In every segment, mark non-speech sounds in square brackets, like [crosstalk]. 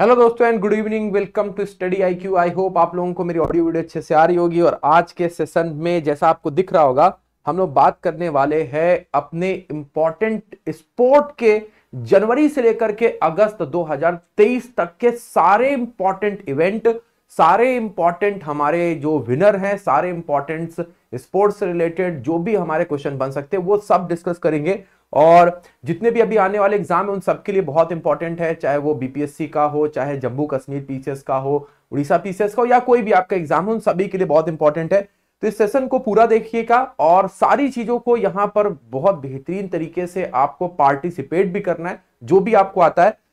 hello दोस्तों and good evening welcome to study I Q I hope आप लोगों को मेरी ऑडियो वीडियो अच्छे से आ रही होगी और आज के सेशन में जैसा आपको दिख रहा होगा हम लोग बात करने वाले हैं अपने इम्पोर्टेंट स्पोर्ट के जनवरी से लेकर के अगस्त 2023 तक के सारे इंपॉर्टेंट इवेंट सारे इंपॉर्टेंट हमारे जो विनर हैं सारे इंपॉर्टेंट स्पोर्ट्स रिलेटेड जो भी हमारे क्वेश्चन बन सकते हैं वो सब डिस्कस करेंगे और जितने भी अभी आने वाले एग्जाम है उन सबके लिए बहुत इंपॉर्टेंट है चाहे वो बीपीएससी का हो चाहे जम्मू कश्मीर पीसीएस का हो उड़ीसा पीसीएस का हो या कोई भी आपका एग्जाम हो उन सभी के लिए बहुत इंपॉर्टेंट है तो इस सेशन को पूरा देखिएगा और सारी चीजों को यहाँ पर बहुत बेहतरीन तरीके से आपको पार्टिसिपेट भी करना है जो भी आपको आता है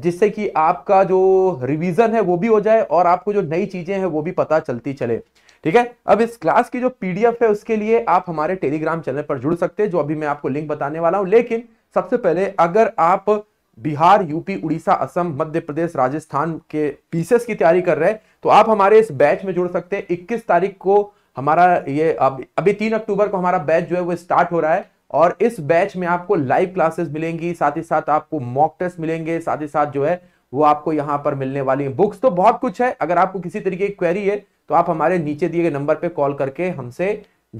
जिससे कि आपका जो रिवीजन है वो भी हो जाए और आपको जो नई चीजें हैं वो भी पता चलती चले ठीक है अब इस क्लास की जो पीडीएफ है उसके लिए आप हमारे टेलीग्राम चैनल पर जुड़ सकते हैं जो अभी मैं आपको लिंक बताने वाला हूं लेकिन सबसे पहले अगर आप बिहार यूपी उड़ीसा असम मध्य प्रदेश राजस्थान के पीसेस की तैयारी कर रहे हैं तो आप हमारे इस बैच में जुड़ सकते हैं इक्कीस तारीख को हमारा ये अब अभी तीन अक्टूबर को हमारा बैच जो है वो स्टार्ट हो रहा है और इस बैच में आपको लाइव क्लासेस मिलेंगी साथ ही साथ आपको मॉक टेस्ट मिलेंगे साथ ही साथ जो है वो आपको यहाँ पर मिलने वाली है बुक्स तो बहुत कुछ है अगर आपको किसी तरीके की क्वेरी है तो आप हमारे नीचे दिए गए नंबर पर कॉल करके हमसे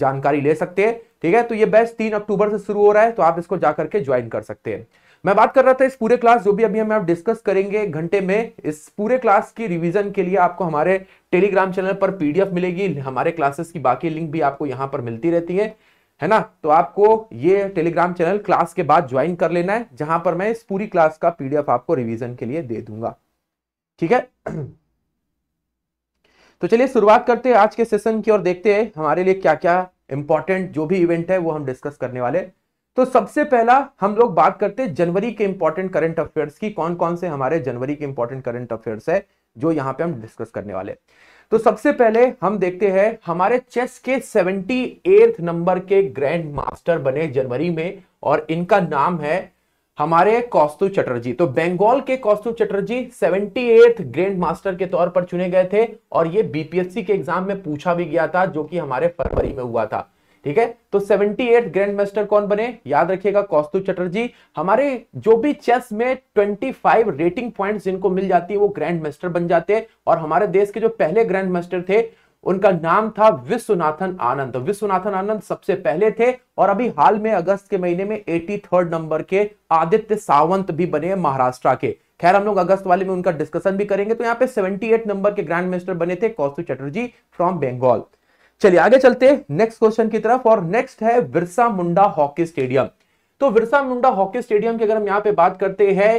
जानकारी ले सकते हैं ठीक है तो ये बैच तीन अक्टूबर से शुरू हो रहा है तो आप इसको जाकर के ज्वाइन कर सकते हैं मैं बात कर रहा था इस पूरे क्लास जो भी अभी हम आप डिस्कस करेंगे घंटे में इस पूरे क्लास की रिवीजन के लिए आपको हमारे टेलीग्राम चैनल पर पीडीएफ मिलेगी हमारे क्लासेस की बाकी लिंक भी आपको यहाँ पर मिलती रहती है है ना तो आपको ये टेलीग्राम चैनल क्लास के बाद ज्वाइन कर लेना है जहां पर मैं इस पूरी क्लास का पीडीएफ आपको रिविजन के लिए दे दूंगा ठीक है तो चलिए शुरुआत करते हैं आज के सेशन की और देखते हैं हमारे लिए क्या क्या इंपॉर्टेंट जो भी इवेंट है वो हम डिस्कस करने वाले तो सबसे पहला हम लोग बात करते हैं जनवरी के इंपॉर्टेंट करंट अफेयर्स की कौन कौन से हमारे जनवरी के इंपॉर्टेंट करंट अफेयर्स है जो यहाँ पे हम डिस्कस करने वाले तो सबसे पहले हम देखते हैं हमारे चेस के सेवेंटी नंबर के ग्रैंड मास्टर बने जनवरी में और इनका नाम है हमारे कौस्तु चटर्जी तो बंगाल के Kaustav Chatterjee seventy eighth grand master के तौर पर चुने गए थे और ये बीपीएससी के एग्जाम में पूछा भी गया था जो कि हमारे फरवरी में हुआ था ठीक है तो सेवेंटी एट ग्रैंड मास्टर कौन बने याद रखिएगा कौस्तु चटर्जी हमारे जो भी चेस में 25 रेटिंग पॉइंट्स जिनको मिल जाती है वो ग्रैंड मास्टर बन जाते हैं और हमारे देश के जो पहले ग्रैंड मास्टर थे उनका नाम था विश्वनाथन आनंद विश्वनाथन आनंद सबसे पहले थे और अभी हाल में अगस्त के महीने में एटी थर्ड नंबर के आदित्य सावंत भी बने महाराष्ट्र के खैर हम लोग अगस्त वाले में उनका डिस्कशन भी करेंगे तो यहाँ पे 78 नंबर के ग्रैंड मिनिस्टर बने थे कौस्तु चटर्जी फ्रॉम बंगाल चलिए आगे चलते नेक्स्ट क्वेश्चन की तरफ और नेक्स्ट है बिरसा मुंडा हॉकी स्टेडियम तो विरसा मुंडा हॉकी स्टेडियम की अगर हम यहाँ पे बात करते हैं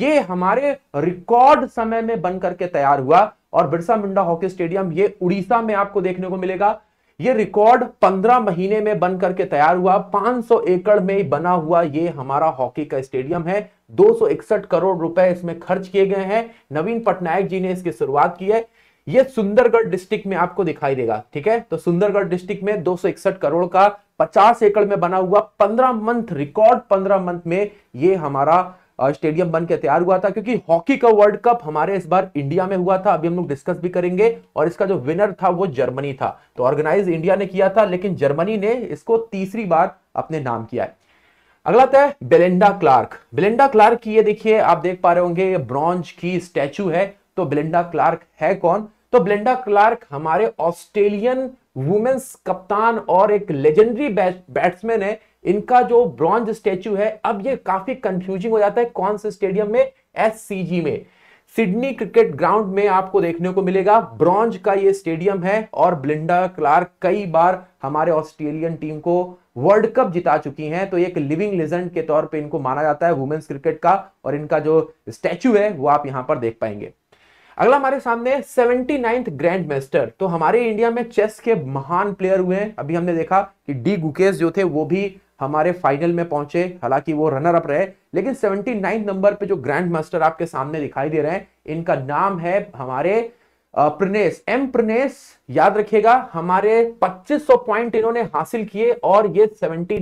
ये हमारे रिकॉर्ड समय में बन करके तैयार हुआ और बिरसा मुंडा हॉकी स्टेडियम ये उड़ीसा में आपको देखने को मिलेगा ये रिकॉर्ड 15 महीने में बन करके तैयार हुआ 500 एकड़ में बना हुआ ये हमारा हॉकी का स्टेडियम है इकसठ करोड़ रुपए इसमें खर्च किए गए हैं नवीन पटनायक जी ने इसकी शुरुआत की है ये सुंदरगढ़ डिस्ट्रिक्ट में आपको दिखाई देगा ठीक है तो सुंदरगढ़ डिस्ट्रिक्ट में दो करोड़ का पचास एकड़ में बना हुआ पंद्रह मंथ रिकॉर्ड पंद्रह मंथ में ये हमारा स्टेडियम बन के तैयार हुआ था क्योंकि हॉकी का वर्ल्ड कप हमारे इस बार इंडिया में हुआ था अभी हम लोग डिस्कस भी करेंगे और इसका जो विनर था वो जर्मनी था तो ऑर्गेनाइज इंडिया ने किया था लेकिन जर्मनी ने इसको तीसरी बार अपने नाम किया है अगला था बेलिंडा क्लार्क बेलिंडा क्लार्क की ये देखिए आप देख पा रहे होंगे ब्रॉन्ज की स्टैचू है तो बेलिंडा क्लार्क है कौन तो बेलिंडा क्लार्क हमारे ऑस्ट्रेलियन वुमेन्स कप्तान और एक लेजेंडरी बैट्समैन है इनका जो ब्रॉन्ज स्टेच्यू है अब ये काफी कंफ्यूजिंग हो जाता है कौन से स्टेडियम में एस में सिडनी क्रिकेट ग्राउंड में आपको देखने को मिलेगा ब्रॉन्ज का ये स्टेडियम है और ब्लिंडा क्लार्क कई बार हमारे ऑस्ट्रेलियन टीम को वर्ल्ड कप जिता चुकी हैं तो एक लिविंग लेजेंड के तौर पे इनको माना जाता है वुमेन्स क्रिकेट का और इनका जो स्टैचू है वो आप यहां पर देख पाएंगे अगला हमारे सामने सेवेंटी नाइन्थ ग्रैंड मास्टर तो हमारे इंडिया में चेस के महान प्लेयर हुए हैं अभी हमने देखा कि डी गुकेश जो थे वो भी हमारे फाइनल में पहुंचे हालांकि वो रनर अप रहे लेकिन सेवेंटी नंबर पे जो ग्रैंड मास्टर आपके सामने दिखाई दे रहे हैं इनका नाम है हमारे प्रनेस एम प्रनेस याद रखिएगा हमारे 2500 पॉइंट इन्होंने हासिल किए और ये सेवेंटी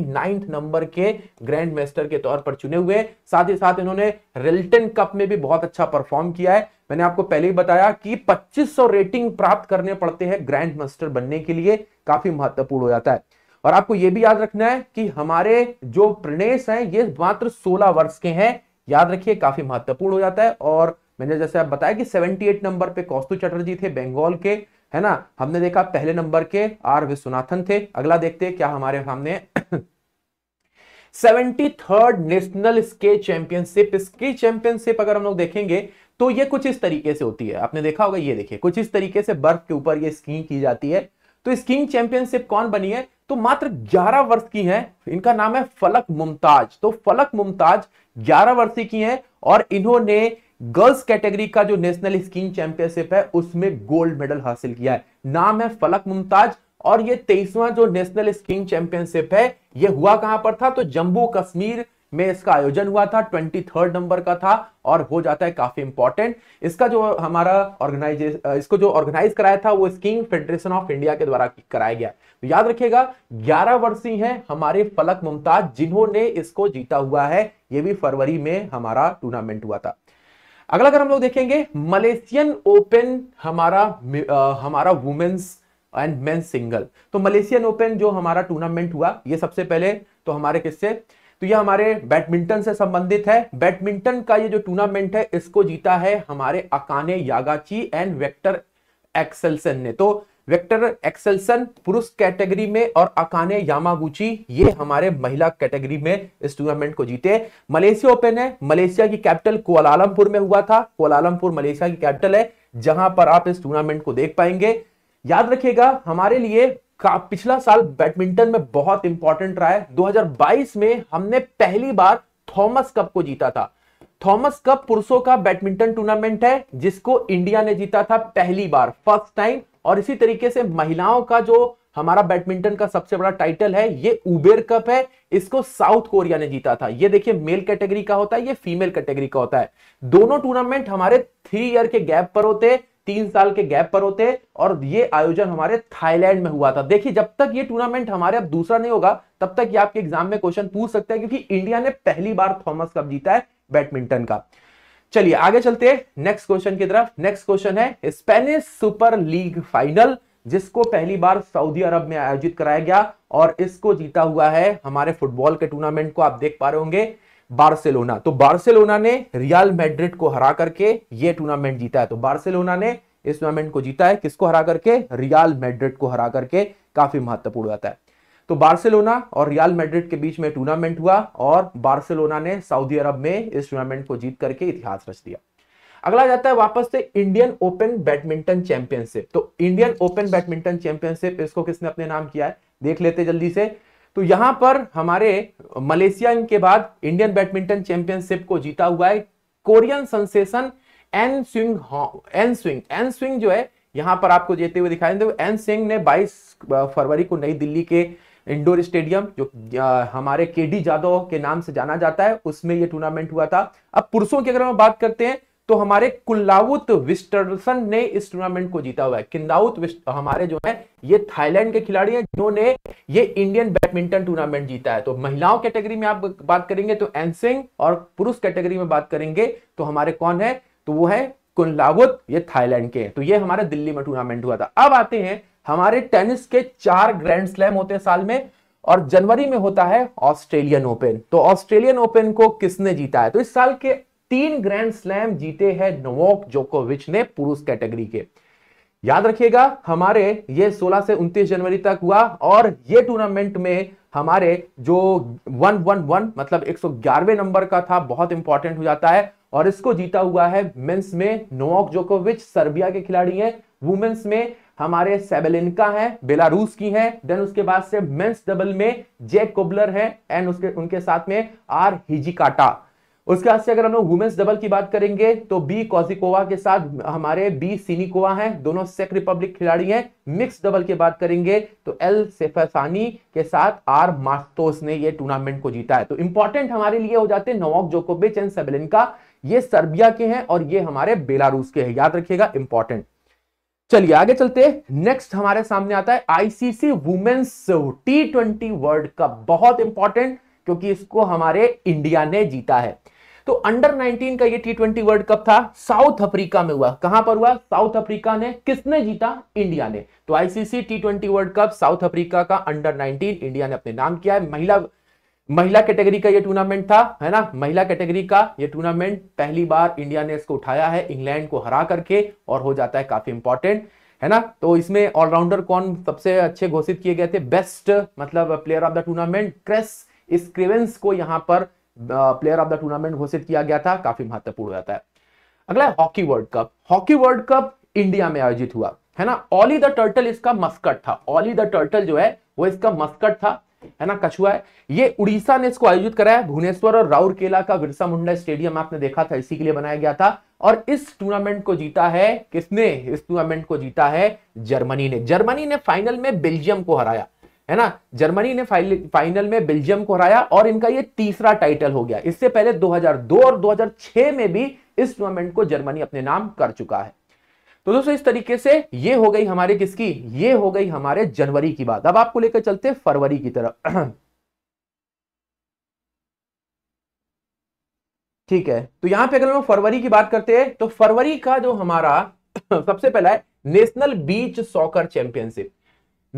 नंबर के ग्रैंड मास्टर के तौर पर चुने हुए साथ ही साथ इन्होंने रिल्टन कप में भी बहुत अच्छा परफॉर्म किया है मैंने आपको पहले ही बताया कि 2500 रेटिंग प्राप्त करने पड़ते हैं ग्रैंड मास्टर बनने के लिए काफी महत्वपूर्ण हो जाता है और आपको यह भी याद रखना है कि हमारे जो प्रणेश है ये मात्र सोलह वर्ष के हैं याद रखिए काफी महत्वपूर्ण हो जाता है और मैंने जैसे आप बताया कि 78 नंबर पे कौस्तु चटर्जी थे बंगाल के है ना हमने देखा पहले नंबर के आर विश्वनाथन थे अगला देखते हैं क्या हमारे सामने seventy third national skate championship skate championship अगर हम लोग देखेंगे तो ये कुछ इस तरीके से होती है आपने देखा होगा ये देखिए कुछ इस तरीके से बर्फ के ऊपर ये स्कीइंग की जाती है तो स्कीइंग चैंपियनशिप कौन बनी है तो मात्र 11 वर्ष की है इनका नाम है फलक मुमताज तो फलक मुमताज 11 वर्ष की है और इन्होंने गर्ल्स कैटेगरी का जो नेशनल स्कीइंग चैंपियनशिप है उसमें गोल्ड मेडल हासिल किया है नाम है फलक मुमताज और ये तेईसवा जो नेशनल स्कीइंग चैंपियनशिप है ये हुआ कहां पर था तो जम्मू कश्मीर में इसका आयोजन हुआ था ट्वेंटी थर्ड नंबर का था और हो जाता है काफी इंपॉर्टेंट इसका जो हमारा ऑर्गेनाइजेशन इसको जो ऑर्गेनाइज कराया था वो स्कीइंग फेडरेशन ऑफ इंडिया के द्वारा कराया गया तो याद रखिएगा 11 वर्षीय हैं हमारे फलक मुमताज जिन्होंने इसको जीता हुआ है ये भी फरवरी में हमारा टूर्नामेंट हुआ था अगला अगर हम लोग देखेंगे मलेशियन ओपन हमारा आ, हमारा वुमेन्स एंड मेन सिंगल तो मलेशियन ओपन जो हमारा टूर्नामेंट हुआ ये सबसे पहले तो हमारे किससे तो ये हमारे बैडमिंटन से संबंधित है बैडमिंटन का ये जो टूर्नामेंट है इसको जीता है हमारे Akane Yamaguchi and Viktor Axelsen ने तो विक्टर एक्सेलसन पुरुष कैटेगरी में और अकाने यामागुची ये हमारे महिला कैटेगरी में इस टूर्नामेंट को जीते मलेशिया ओपन है मलेशिया की कैपिटल कोलालमपुर में हुआ था कोलालमपुर मलेशिया की कैपिटल है जहां पर आप इस टूर्नामेंट को देख पाएंगे याद रखिएगा हमारे लिए का पिछला साल बैडमिंटन में बहुत इंपॉर्टेंट रहा है 2022 में हमने पहली बार थॉमस कप को जीता था थॉमस कप पुरुषों का बैडमिंटन टूर्नामेंट है जिसको इंडिया ने जीता था पहली बार फर्स्ट टाइम और इसी तरीके से महिलाओं का जो हमारा बैडमिंटन का सबसे बड़ा टाइटल है ये उबेर कप है इसको साउथ कोरिया ने जीता था ये देखिए मेल कैटेगरी का होता है ये फीमेल कैटेगरी का होता है दोनों टूर्नामेंट हमारे थ्री ईयर के गैप पर होते तीन साल के गैप पर होते और ये आयोजन हमारे थाईलैंड में हुआ था देखिए जब तक ये टूर्नामेंट हमारे अब दूसरा नहीं होगा तब तक ये आपके एग्जाम में क्वेश्चन पूछ सकते हैं क्योंकि इंडिया ने पहली बार थॉमस कप जीता है बैडमिंटन का चलिए आगे चलते हैं नेक्स्ट क्वेश्चन की तरफ नेक्स्ट क्वेश्चन है स्पेनिश सुपर लीग फाइनल जिसको पहली बार सऊदी अरब में आयोजित कराया गया और इसको जीता हुआ है हमारे फुटबॉल के टूर्नामेंट को आप देख पा रहे होंगे बार्सिलोना तो बार्सिलोना ने रियल मैड्रिड को हरा करके ये टूर्नामेंट जीता है तो बार्सिलोना ने इस टूर्नामेंट को जीता है किसको हरा करके रियल मैड्रिड को हरा करके काफी महत्वपूर्ण आता है तो बार्सिलोना और रियल मैड्रिड के बीच में टूर्नामेंट हुआ और बार्सिलोना ने सऊदी अरब में इस टूर्नामेंट को जीत करके इतिहास रच दिया अगला जाता है वापस से इंडियन ओपन बैडमिंटन चैंपियनशिप तो इंडियन ओपन बैडमिंटन चैंपियनशिप इसको किसने अपने नाम किया है देख लेते जल्दी से तो यहां पर हमारे मलेशिया के बाद इंडियन बैडमिंटन चैंपियनशिप को जीता हुआ है Korean sensation An Seyoung An Seyoung An Seyoung जो है यहां पर आपको जीते हुए दिखाई दे एन सिंह ने 22 फरवरी को नई दिल्ली के इंडोर स्टेडियम जो हमारे के डी जादव के नाम से जाना जाता है उसमें यह टूर्नामेंट हुआ था अब पुरुषों की अगर हम बात करते हैं तो हमारे कुल्लाउत विस्टरसन ने इस टूर्नामेंट को जीता हुआ है किन्दाउत हमारे जो है ये थाईलैंड के खिलाड़ी हैं जिन्होंने ये इंडियन बैडमिंटन टूर्नामेंट जीता है तो महिलाओं कैटेगरी में आप बात करेंगे तो एन सिंह और पुरुष कैटेगरी में बात करेंगे तो हमारे कौन है तो वो है कुनलावुत ये थाईलैंड के तो ये हमारे दिल्ली में टूर्नामेंट हुआ था अब आते हैं हमारे टेनिस के चार ग्रैंड स्लैम होते हैं साल में और जनवरी में होता है ऑस्ट्रेलियन ओपन तो ऑस्ट्रेलियन ओपन को किसने जीता है तो इस साल के तीन ग्रैंड स्लैम जीते हैं नोवोक जोकोविच ने पुरुष कैटेगरी के याद रखिएगा हमारे ये 16 से 29 जनवरी तक हुआ और ये टूर्नामेंट में हमारे जो 111 मतलब 111वें नंबर का था बहुत इंपॉर्टेंट हो जाता है और इसको जीता हुआ है मेंस में नोवोक जोकोविच सर्बिया के खिलाड़ी हैं वुमेन्स में हमारे सेबेलिनका है बेलारूस की है देन उसके बाद से मेंस डबल में जे कोबलर है एंड उसके उनके साथ में आर हिजिकाटा उसके बाद से अगर हम लोग वुमेन्स डबल की बात करेंगे तो बी कॉजिकोवा के साथ हमारे बी सिनिकोवा हैं दोनों सेक रिपब्लिक खिलाड़ी हैं मिक्स डबल की बात करेंगे तो एल सेफानी के साथ आर मार्तोस ने ये टूर्नामेंट को जीता है तो इंपॉर्टेंट हमारे लिए हो जाते हैं नोवाक जोकोविच एंड सेबेलिनका का ये सर्बिया के हैं और ये हमारे बेलारूस के हैं याद रखिएगा इंपॉर्टेंट चलिए आगे चलते नेक्स्ट हमारे सामने आता है ICC women's T twenty world cup बहुत इंपॉर्टेंट क्योंकि इसको हमारे इंडिया ने जीता है तो अंडर 19 का ये टी ट्वेंटी वर्ल्ड कप था साउथ अफ्रीका में हुआ कहां पर हुआ साउथ अफ्रीका ने किसने जीता इंडिया ने तो ICC T twenty world cup south Africa का अंडर 19 इंडिया ने अपने नाम किया है महिला महिला कैटेगरी का ये टूर्नामेंट था है ना महिला कैटेगरी का ये टूर्नामेंट पहली बार इंडिया ने इसको उठाया है इंग्लैंड को हरा करके और हो जाता है काफी इंपॉर्टेंट है ना तो इसमें ऑलराउंडर कौन सबसे अच्छे घोषित किए गए थे बेस्ट मतलब प्लेयर ऑफ द टूर्नामेंट क्रेस स्क्रिवेंस को यहां पर प्लेयर ऑफ द टूर्नामेंट घोषित किया गया था काफी महत्वपूर्ण हो जाता है अगला hockey world cup hockey world cup India में आयोजित हुआ है ना ऑली द टर्टल इसका मस्कट था ऑली द टर्टल जो है वो इसका मस्कट था है ना कछुआ है ये उड़ीसा ने इसको आयोजित कराया है भुवनेश्वर और राउरकेला का बिरसा मुंडा स्टेडियम आपने देखा था इसी के लिए बनाया गया था और इस टूर्नामेंट को जीता है किसने इस टूर्नामेंट को जीता है जर्मनी ने जर्मनी ने फाइनल में बेल्जियम को हराया है ना जर्मनी ने फाइनल में बेल्जियम को हराया और इनका ये तीसरा टाइटल हो गया इससे पहले 2002 और 2006 में भी इस टूर्नामेंट को जर्मनी अपने नाम कर चुका है तो दोस्तों इस तरीके से ये हो गई हमारे किसकी ये हो गई हमारे जनवरी की बात अब आपको लेकर चलते हैं फरवरी की तरफ [clears throat] ठीक है तो यहां पे अगर हम फरवरी की बात करते हैं तो फरवरी का जो हमारा [clears throat] सबसे पहला है national beach soccer championship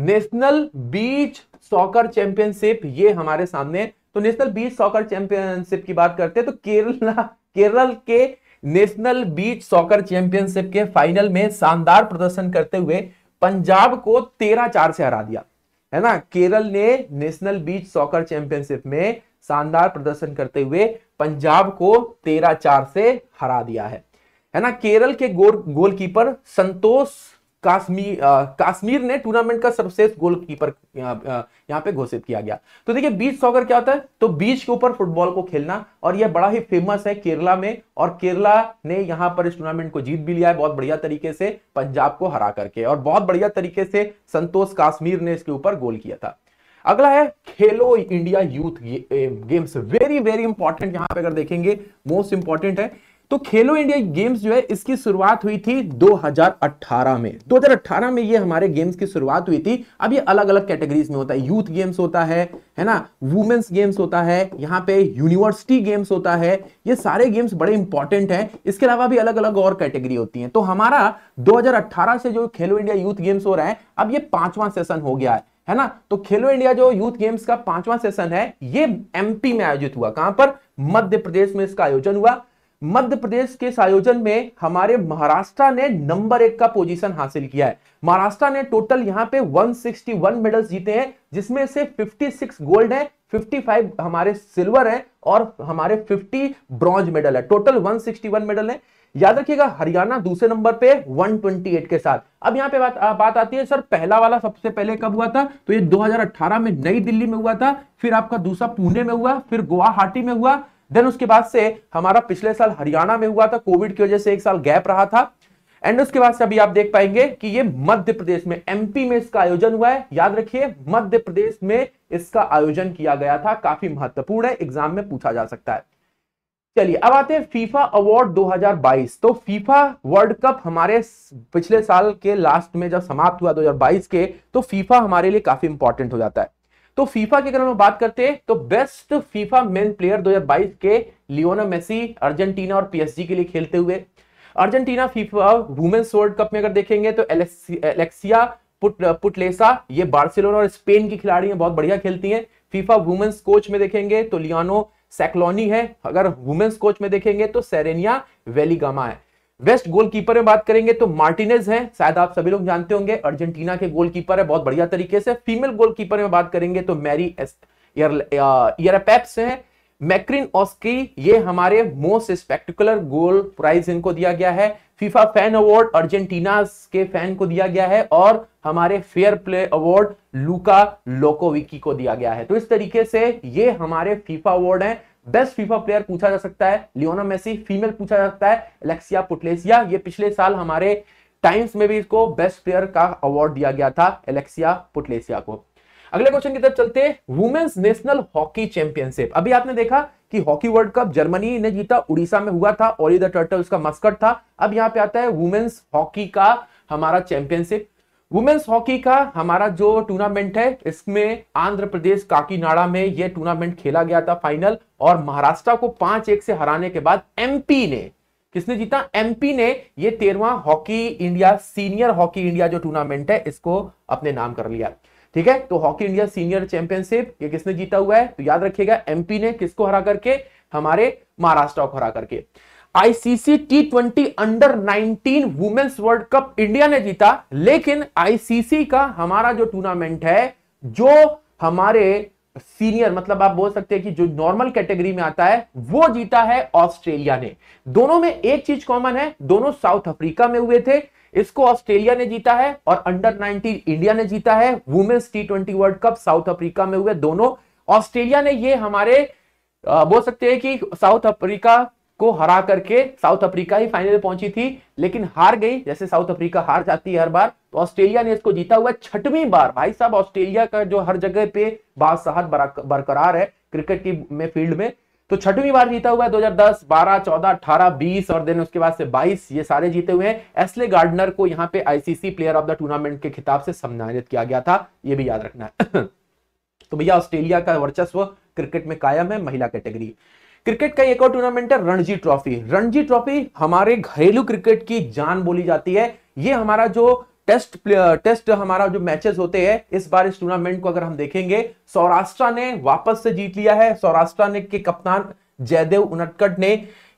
national beach soccer championship ये हमारे सामने तो नेशनल बीच सॉकर चैंपियनशिप की बात करते हैं तो केरला केरल के नेशनल बीच सॉकर चैंपियनशिप के फाइनल में शानदार प्रदर्शन करते हुए पंजाब को तेरह चार से हरा दिया है ना केरल ने नेशनल बीच सॉकर चैंपियनशिप में शानदार प्रदर्शन करते हुए पंजाब को तेरह चार से हरा दिया है है ना केरल के गोल गोलकीपर संतोष काश्मीर काश्मीर ने टूर्नामेंट का सर्वश्रेष्ठ गोलकीपर यहाँ पे घोषित किया गया तो देखिए बीच सॉकर क्या होता है तो बीच के ऊपर फुटबॉल को खेलना और यह बड़ा ही फेमस है केरला में और केरला ने यहाँ पर इस टूर्नामेंट को जीत भी लिया है बहुत बढ़िया तरीके से पंजाब को हरा करके और बहुत बढ़िया तरीके से संतोष काश्मीर ने इसके ऊपर गोल किया था अगला है Khelo India youth games very very important यहां पे अगर देखेंगे मोस्ट इंपॉर्टेंट है तो खेलो इंडिया गेम्स जो है इसकी शुरुआत हुई थी 2018 में 2018 में ये हमारे गेम्स की शुरुआत हुई थी अब ये अलग अलग कैटेगरीज में होता है यूथ गेम्स होता है है ना वुमेन्स गेम्स होता है यहाँ पे यूनिवर्सिटी गेम्स होता है ये सारे गेम्स बड़े इंपॉर्टेंट हैं इसके अलावा भी अलग अलग और कैटेगरी होती है तो हमारा दो से जो खेलो इंडिया यूथ गेम्स हो रहा है अब ये पांचवा सेशन हो गया है है ना तो खेलो इंडिया जो यूथ गेम्स का पांचवा सेशन है ये एमपी में आयोजित हुआ कहां पर मध्य प्रदेश में इसका आयोजन हुआ मध्य प्रदेश के आयोजन में हमारे महाराष्ट्र ने नंबर एक का पोजीशन हासिल किया है महाराष्ट्र ने टोटल यहां पे 161 मेडल्स जीते हैं जिसमें से 56 गोल्ड है 55 हमारे सिल्वर है और हमारे 50 ब्रॉन्ज मेडल है टोटल 161 मेडल है याद रखिएगा हरियाणा दूसरे नंबर पे 128 के साथ अब यहाँ पे बात आ, बात आती है सर पहला वाला सबसे पहले कब हुआ था तो ये 2018 में नई दिल्ली में हुआ था फिर आपका दूसरा पुणे में हुआ फिर गुवाहाटी में हुआ देन उसके बाद से हमारा पिछले साल हरियाणा में हुआ था कोविड की वजह से एक साल गैप रहा था एंड उसके बाद से अभी आप देख पाएंगे कि ये मध्य प्रदेश में एमपी में इसका आयोजन हुआ है याद रखिए मध्य प्रदेश में इसका आयोजन किया गया था काफी महत्वपूर्ण है एग्जाम में पूछा जा सकता है चलिए अब आते हैं फीफा अवार्ड 2022 तो फीफा वर्ल्ड कप हमारे पिछले साल के लास्ट में जब समाप्त हुआ 2022 के तो फीफा हमारे लिए काफी इंपॉर्टेंट हो जाता है तो फीफा की अगर हम बात करते हैं तो बेस्ट फीफा मेन प्लेयर 2022 के लियोना मेसी अर्जेंटीना और पीएसजी के लिए खेलते हुए Argentina FIFA women's world cup में अगर देखेंगे तो एलेक्सिया पुट, पुटलेसा ये बार्सिलोना और स्पेन की खिलाड़ी हैं बहुत बढ़िया खेलती हैं फीफा वुमेन्स कोच में देखेंगे तो लियानो सैक्लोनी है अगर वुमेन्स कोच में देखेंगे तो सेरेनिया वेलीगामा है वेस्ट गोलकीपर में बात करेंगे तो मार्टिनेज है शायद आप सभी लोग जानते होंगे अर्जेंटीना के गोलकीपर है बहुत बढ़िया तरीके से फीमेल गोलकीपर में बात करेंगे तो मैरी है मैक्रिन ऑस्की ये हमारे मोस्ट स्पेक्टिकुलर गोल प्राइज इनको दिया गया है फीफा फैन अवार्ड अर्जेंटीना के फैन को दिया गया है और हमारे फेयर प्ले अवार्ड लूका लोकोविकी को दिया गया है तो इस तरीके से ये हमारे फीफा अवार्ड हैं बेस्ट फीफा प्लेयर पूछा जा सकता है लियोना मेसी फीमेल पूछा जा सकता है एलेक्सिया पुटलेसिया ये पिछले साल हमारे टाइम्स में भी इसको बेस्ट प्लेयर का अवार्ड दिया गया था एलेक्सिया पुटलेसिया को अगले क्वेश्चन की तरफ चलते वुमेन्स नेशनल हॉकी चैंपियनशिप अभी आपने देखा कि हॉकी वर्ल्ड कप जर्मनी ने जीता उड़ीसा में हुआ था और द टर्टल उसका मस्कट था अब यहाँ पे आता है वुमेन्स हॉकी का हमारा चैंपियनशिप वुमेन्स हॉकी का हमारा जो टूर्नामेंट है इसमें आंध्र प्रदेश काकीनाडा में यह टूर्नामेंट खेला गया था फाइनल और महाराष्ट्र को पांच एक से हराने के बाद एमपी ने किसने जीता एमपी ने यह तेरवा hockey India senior hockey India जो टूर्नामेंट है इसको अपने नाम कर लिया ठीक है तो हॉकी इंडिया सीनियर चैंपियनशिप ये किसने जीता हुआ है तो याद रखिएगा एमपी ने किसको हरा करके हमारे महाराष्ट्र को हरा करके ICC T twenty under 19 women's world cup India ने जीता लेकिन आईसीसी का हमारा जो टूर्नामेंट है जो हमारे सीनियर मतलब आप बोल सकते हैं कि जो नॉर्मल कैटेगरी में आता है वो जीता है ऑस्ट्रेलिया ने दोनों में एक चीज कॉमन है दोनों साउथ अफ्रीका में हुए थे इसको ऑस्ट्रेलिया ने जीता है और अंडर 19 इंडिया ने जीता है women's T twenty world cup south Africa में हुए दोनों ऑस्ट्रेलिया ने ये हमारे बोल सकते हैं कि साउथ अफ्रीका को हरा करके साउथ अफ्रीका ही फाइनल पहुंची थी लेकिन हार गई जैसे साउथ अफ्रीका हार जाती है हर बार तो ऑस्ट्रेलिया ने इसको जीता हुआ छठवीं बार भाई साहब ऑस्ट्रेलिया का जो हर जगह पे बादशाहत बरकरार है क्रिकेट की में फील्ड में तो छठवीं बार जीता हुआ है 2010, 12, 14, 18, 20 और देन उसके बाद से 22 ये सारे जीते हुए हैं एसले गार्डनर को यहाँ पे ICC player of the tournament के खिताब से सम्मानित किया गया था ये भी याद रखना है [coughs] तो भैया ऑस्ट्रेलिया का वर्चस्व क्रिकेट में कायम है महिला कैटेगरी क्रिकेट का एक और टूर्नामेंट है रणजी ट्रॉफी रणजी ट्रॉफी हमारे घरेलू क्रिकेट की जान बोली जाती है ये हमारा जो टेस्ट टेस्ट हमारा जो मैचेस होते हैं इस बार इस टूर्नामेंट को अगर हम देखेंगे सौराष्ट्र ने वापस से जीत लिया है सौराष्ट्र ने के कप्तान जयदेव उनटकट ने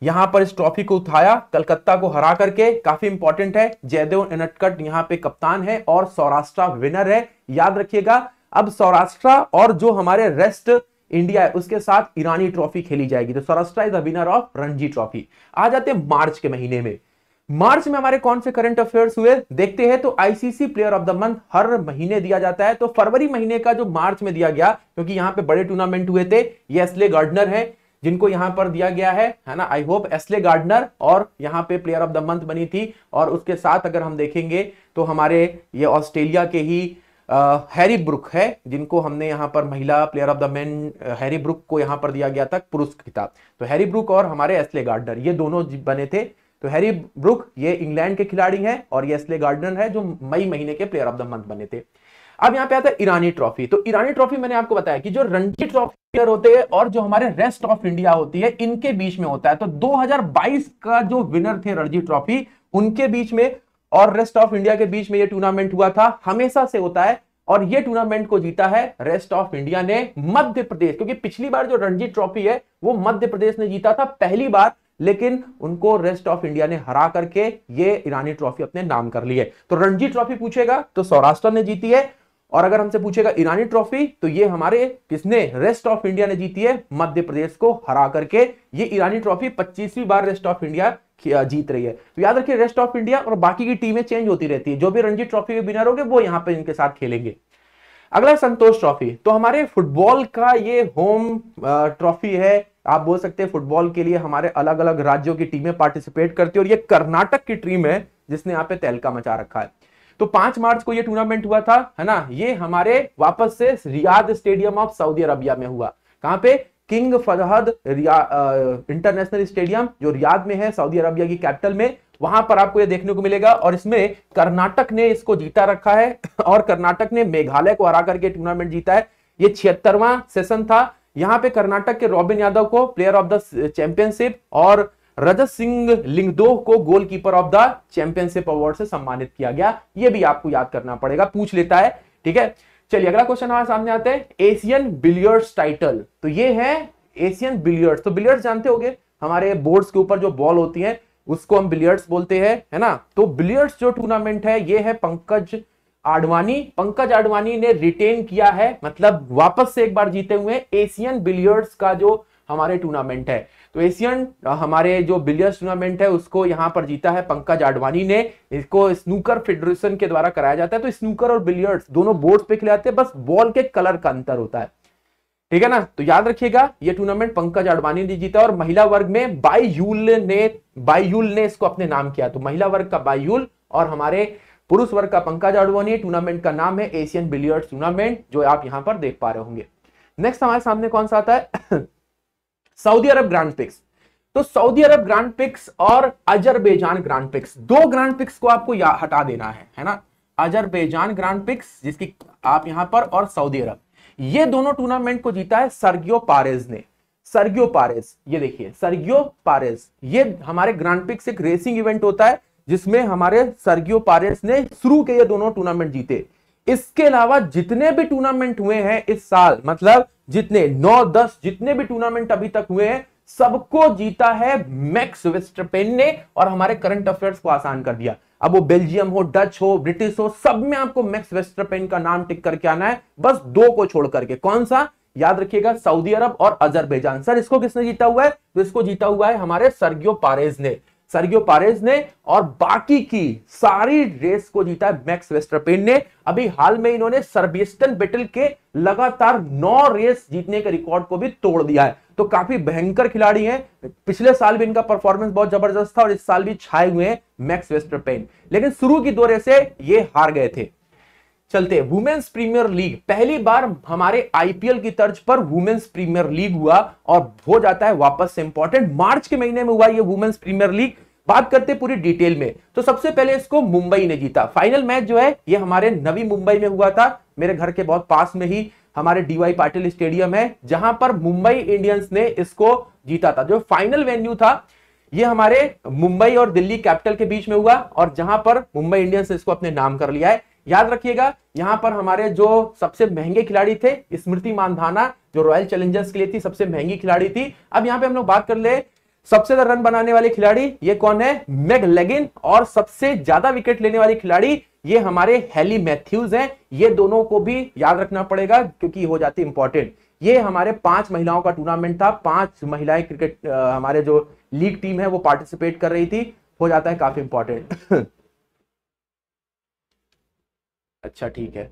यहां पर इस ट्रॉफी को उठाया कलकत्ता को हरा करके काफी इंपॉर्टेंट है जयदेव उनटकट यहां पे कप्तान है और सौराष्ट्र विनर है याद रखिएगा अब सौराष्ट्र और जो हमारे रेस्ट इंडिया है उसके साथ ईरानी ट्रॉफी खेली जाएगी तो Saurashtra is the winner of Ranji trophy आ जाते हैं मार्च के महीने में मार्च में हमारे कौन से करंट अफेयर्स हुए देखते हैं तो ICC player of the month हर महीने दिया जाता है तो फरवरी महीने का जो मार्च में दिया गया क्योंकि यहां पे बड़े टूर्नामेंट हुए थे ये एसले गार्डनर है जिनको यहां पर दिया गया है है ना आई होप एसले गार्डनर और यहां पे प्लेयर ऑफ द मंथ बनी थी और उसके साथ अगर हम देखेंगे तो हमारे ये ऑस्ट्रेलिया के ही हैरी ब्रुक है जिनको हमने यहाँ पर महिला player of the man Harry Brook को यहाँ पर दिया गया था पुरुष खिताब तो हैरी ब्रुक और हमारे एसले गार्डनर ये दोनों बने थे तो हैरी ब्रुक ये इंग्लैंड के खिलाड़ी हैं और ये एसले गार्डनर है जो मई महीने के प्लेयर ऑफ द मंथ बने थे अब यहाँ पे आता है ईरानी ट्रॉफी तो ईरानी ट्रॉफी मैंने आपको बताया कि जो रणजी ट्रॉफी प्लेयर होते हैं और जो हमारे रेस्ट ऑफ इंडिया होती है इनके बीच में होता है तो 2022 का जो विनर थे रणजी ट्रॉफी उनके बीच में और रेस्ट ऑफ इंडिया के बीच में यह टूर्नामेंट हुआ था हमेशा से होता है और ये टूर्नामेंट को जीता है रेस्ट ऑफ इंडिया ने मध्य प्रदेश क्योंकि पिछली बार जो रणजी ट्रॉफी है वो मध्य प्रदेश ने जीता था पहली बार लेकिन उनको रेस्ट ऑफ इंडिया ने हरा करके ये ईरानी ट्रॉफी अपने नाम कर ली है तो रणजी ट्रॉफी पूछेगा तो सौराष्ट्र ने जीती है और अगर हमसे पूछेगा ईरानी ट्रॉफी तो ये हमारे किसने रेस्ट ऑफ इंडिया ने जीती है मध्य प्रदेश को हरा करके ये ईरानी ट्रॉफी पच्चीसवीं बार रेस्ट ऑफ इंडिया जीत रही है तो याद रखिए रेस्ट ऑफ इंडिया और बाकी की टीमें चेंज होती रहती है जो भी रणजी ट्रॉफी के विनर होंगे वो यहाँ पे इनके साथ खेलेंगे अगला संतोष ट्रॉफी तो हमारे फुटबॉल का ये होम ट्रॉफी है आप बोल सकते हैं फुटबॉल के लिए हमारे अलग अलग राज्यों की टीमें पार्टिसिपेट करती है और ये कर्नाटक की टीम है जिसने यहाँ पे तहलका मचा रखा है तो पांच मार्च को ये टूर्नामेंट हुआ था है ना ये हमारे वापस से Riyadh stadium of Saudi Arabia में हुआ कहां पे किंग फजहद इंटरनेशनल स्टेडियम जो रियाद में है सऊदी अरबिया की कैपिटल में वहां पर आपको ये देखने को मिलेगा और इसमें कर्नाटक ने इसको जीता रखा है [laughs] और कर्नाटक ने मेघालय को हरा करके टूर्नामेंट जीता है ये छिहत्तरवा सेशन था यहाँ पे कर्नाटक के रॉबिन यादव को प्लेयर ऑफ द चैंपियनशिप और रजत सिंह लिंगदोह को goalkeeper of the championship award से सम्मानित किया गया ये भी आपको याद करना पड़ेगा पूछ लेता है ठीक है चलिए अगला क्वेश्चन हमारे सामने आता है एशियन बिलियर्ड्स टाइटल तो ये है एशियन बिलियर्ड्स तो बिलियर्ड्स जानते होंगे हमारे बोर्ड्स के ऊपर जो बॉल होती है उसको हम बिलियर्ड्स बोलते हैं है ना तो बिलियर्ड्स जो टूर्नामेंट है ये है पंकज आडवाणी पंकज आडवाणी ने रिटेन किया है मतलब वापस से एक बार जीते हुए एशियन बिलियर्ड्स का जो हमारे टूर्नामेंट है तो एशियन हमारे जो बिलियर्स टूर्नामेंट है उसको यहाँ पर जीता है पंकज आडवाणी ने इसको स्नूकर फेडरेशन के द्वारा कराया जाता है तो स्नूकर और बिलियर्ड्स दोनों बोर्ड पे खिलाते हैं बस बॉल के कलर का अंतर होता है ठीक है ना तो याद रखिएगा ये टूर्नामेंट पंकज आडवाणी ने जीता और महिला वर्ग में बाईयूल ने बाईयूल ने इसको अपने नाम किया तो महिला वर्ग का बाईयूल और हमारे पुरुष वर्ग का पंकज आडवाणी टूर्नामेंट का नाम है एशियन बिलियर्ड टूर्नामेंट जो आप यहां पर देख पा रहे होंगे नेक्स्ट हमारे सामने कौन सा आता है सऊदी अरब ग्रांड पिक्स तो सऊदी अरब ग्रांड पिक्स और अजरबेजान ग्रांड पिक्स दो ग्रांड पिक्स को आपको हटा देना है है ना अजरबेजान ग्रांड पिक्स जिसकी आप यहां पर और सऊदी अरब ये दोनों टूर्नामेंट को जीता है सर्गियो पारेज ने सर्गियो पारेज ये देखिए सर्गियो पारेज ये हमारे ग्रांड पिक्स एक रेसिंग इवेंट होता है जिसमें हमारे सर्गियो पारेज ने शुरू के ये दोनों टूर्नामेंट जीते इसके अलावा जितने भी टूर्नामेंट हुए हैं इस साल मतलब जितने नौ दस जितने भी टूर्नामेंट अभी तक हुए हैं सबको जीता है मैक्स वेस्टपेन ने और हमारे करंट अफेयर्स को आसान कर दिया अब वो बेल्जियम हो डच हो ब्रिटिश हो सब में आपको मैक्स वेस्टरपेन का नाम टिक करके आना है बस दो को छोड़ करके कौन सा याद रखिएगा सऊदी अरब और अजरबैजान सर इसको किसने जीता हुआ है तो इसको जीता हुआ है हमारे सर्गियो पारेज ने सर्गियो पारेज ने और बाकी की सारी रेस को जीता है मैक्स वेस्टरपेन ने अभी हाल में इन्होंने सर्बिस्टन बेटल के लगातार नौ रेस जीतने के रिकॉर्ड को भी तोड़ दिया है तो काफी भयंकर खिलाड़ी हैं पिछले साल भी इनका परफॉर्मेंस बहुत जबरदस्त था और इस साल भी छाए हुए हैं मैक्स वेस्टरपेन लेकिन शुरू की दो रेसे ये हार गए थे चलते वुमेन्स प्रीमियर लीग पहली बार हमारे आईपीएल की तर्ज पर वुमेन्स प्रीमियर लीग हुआ और हो जाता है वापस से इंपॉर्टेंट मार्च के महीने में हुआ ये वुमेन्स प्रीमियर लीग बात करते पूरी डिटेल में तो सबसे पहले इसको मुंबई ने जीता फाइनल मैच जो है ये हमारे नवी मुंबई में हुआ था मेरे घर के बहुत पास में ही हमारे डीवाई पाटिल स्टेडियम है जहां पर मुंबई इंडियंस ने इसको जीता था जो फाइनल वेन्यू था ये हमारे मुंबई और दिल्ली कैपिटल के बीच में हुआ और जहां पर मुंबई इंडियंस ने इसको अपने नाम कर लिया है याद रखिएगा यहां पर हमारे जो सबसे महंगे खिलाड़ी थे स्मृति मानधाना जो रॉयल चैलेंजर्स के लिए थी सबसे महंगी खिलाड़ी थी अब यहाँ पे हम लोग बात कर ले सबसे ज्यादा रन बनाने वाले खिलाड़ी ये कौन है मेग लेगिन और सबसे ज्यादा विकेट लेने वाले खिलाड़ी ये हमारे हेली मैथ्यूज हैं ये दोनों को भी याद रखना पड़ेगा क्योंकि हो जाती इंपॉर्टेंट ये हमारे पांच महिलाओं का टूर्नामेंट था पांच महिलाएं क्रिकेट आ, हमारे जो लीग टीम है वो पार्टिसिपेट कर रही थी हो जाता है काफी इंपॉर्टेंट [laughs] अच्छा ठीक है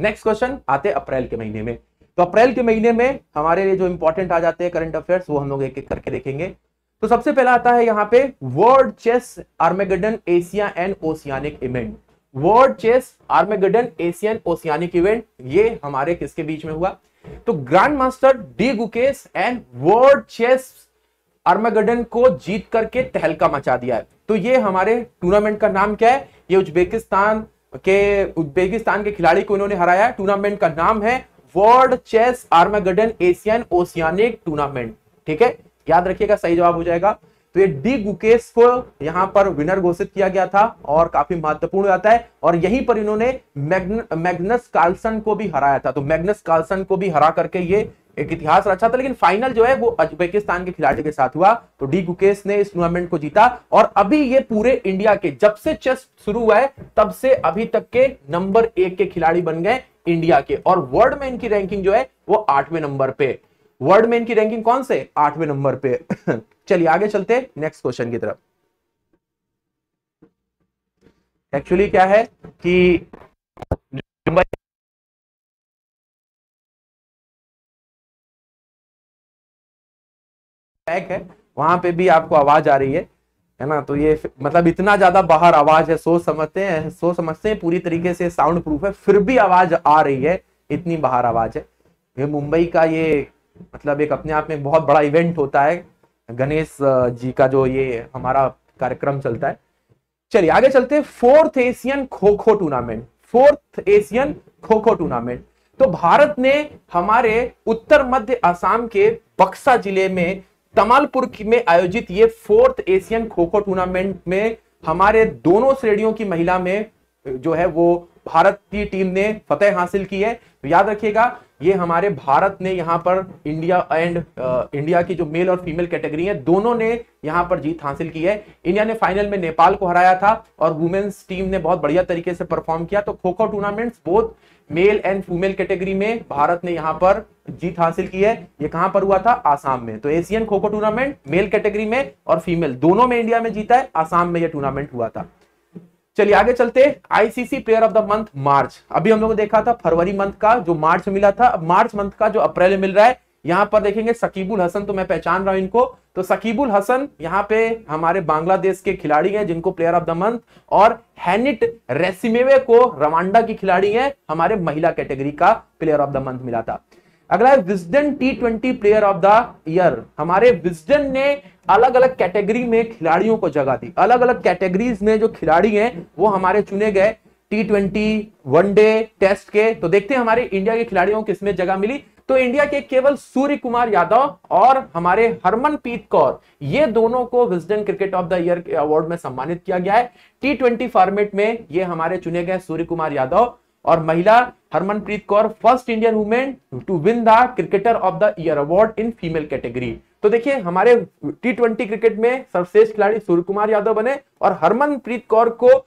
नेक्स्ट [laughs] क्वेश्चन आते अप्रैल के महीने में तो अप्रैल के महीने में हमारे लिए जो इंपॉर्टेंट आ जाते हैं करंट अफेयर्स वो हम लोग एक एक करके देखेंगे तो सबसे पहला आता है यहाँ पे world chess Armageddon Asia and Oceanic event world chess Armageddon Asian Oceanic event ये हमारे किसके बीच में हुआ तो grandmaster D Gukesh and world chess Armageddon को जीत करके तहलका मचा दिया है तो ये हमारे टूर्नामेंट का नाम क्या है ये उज्बेकिस्तान के उज्बेकिस्तान के खिलाड़ी को इन्होंने हराया है टूर्नामेंट का नाम है world chess Armageddon Asian Oceanic tournament ठीक है याद रखिएगा सही जवाब हो जाएगा तो ये डी गुकेश को यहां पर विनर घोषित किया गया था और काफी महत्वपूर्ण आता है और यहीं पर इन्होंने मैग्न, मैग्नस कार्लसन को भी हराया था तो मैग्नस कार्लसन को भी हरा करके ये एक इतिहास रचा अच्छा था लेकिन फाइनल जो है वो उज्बेकिस्तान के खिलाड़ी के साथ हुआ तो डी गुकेश ने इस टूर्नामेंट को जीता और अभी ये पूरे इंडिया के जब से चेस शुरू हुआ है तब से अभी तक के नंबर एक के खिलाड़ी बन गए इंडिया के और वर्ल्ड में इनकी रैंकिंग जो है वो आठवें नंबर पे वर्ल्ड में इनकी रैंकिंग कौन से आठवें नंबर पे [laughs] चलिए आगे चलते नेक्स्ट क्वेश्चन की तरफ एक्चुअली क्या है कि मुंबई बैक है वहां पे भी आपको आवाज आ रही है है ना तो ये मतलब इतना ज्यादा बाहर आवाज है सोच समझते हैं सोच समझते हैं पूरी तरीके से साउंड प्रूफ है फिर भी आवाज आ रही है इतनी बाहर आवाज है ये मुंबई का ये मतलब एक अपने आप में बहुत बड़ा इवेंट होता है गणेश जी का जो ये हमारा कार्यक्रम चलता है चलिए आगे चलते हैं फोर्थ एशियन खो खो टूर्नामेंट फोर्थ एशियन खो खो टूर्नामेंट तो भारत ने हमारे उत्तर मध्य आसाम के बक्सा जिले में तमालपुर में आयोजित ये फोर्थ एशियन खो खो टूर्नामेंट में हमारे दोनों श्रेणियों की महिला में जो है वो भारत की टीम ने फतेह हासिल की है तो याद रखिएगा ये हमारे भारत ने यहाँ पर इंडिया एंड इंडिया की जो मेल और फीमेल कैटेगरी है दोनों ने यहाँ पर जीत हासिल की है इंडिया ने फाइनल में नेपाल को हराया था और वुमेन्स टीम ने बहुत बढ़िया तरीके से परफॉर्म किया तो खो खो टूर्नामेंट्स बहुत मेल एंड फीमेल कैटेगरी में भारत ने यहाँ पर जीत हासिल की है ये कहां पर हुआ था आसाम में तो Asian kho kho tournament male category में और फीमेल दोनों में इंडिया में जीता है आसाम में यह टूर्नामेंट हुआ था चलिए आगे चलते ICC player of the month March अभी हम लोगों ने देखा था फरवरी मंथ का जो मार्च मिला था अब मार्च मंथ का जो अप्रैल में मिल रहा है यहां पर देखेंगे सकीबुल हसन तो मैं पहचान रहा हूं इनको तो सकीबुल हसन यहाँ पे हमारे बांग्लादेश के खिलाड़ी हैं जिनको प्लेयर ऑफ द मंथ और हैनिट रेसिमेवे को रवांडा की खिलाड़ी हैं हमारे महिला कैटेगरी का प्लेयर ऑफ द मंथ मिला था अगला है Wisden T twenty player of the year हमारे विजडन ने अलग अलग कैटेगरी में खिलाड़ियों को जगह दी अलग अलग कैटेगरीज में जो खिलाड़ी हैं वो हमारे चुने गए टी ट्वेंटी वनडे टेस्ट के तो देखते हैं हमारे इंडिया के खिलाड़ियों को किसमें जगह मिली तो इंडिया के केवल सूर्य कुमार यादव और हमारे हरमनप्रीत कौर ये दोनों को Wisden cricket of the year award में सम्मानित किया गया है टी ट्वेंटी फॉर्मेट में ये हमारे चुने गए सूर्य कुमार यादव और महिला Harmanpreet Kaur first Indian women to win the cricketer of the year award in female category तो देखिए हमारे टी ट्वेंटी क्रिकेट में सर्वश्रेष्ठ खिलाड़ी सूर्य कुमार यादव बने और हरमनप्रीत कौर को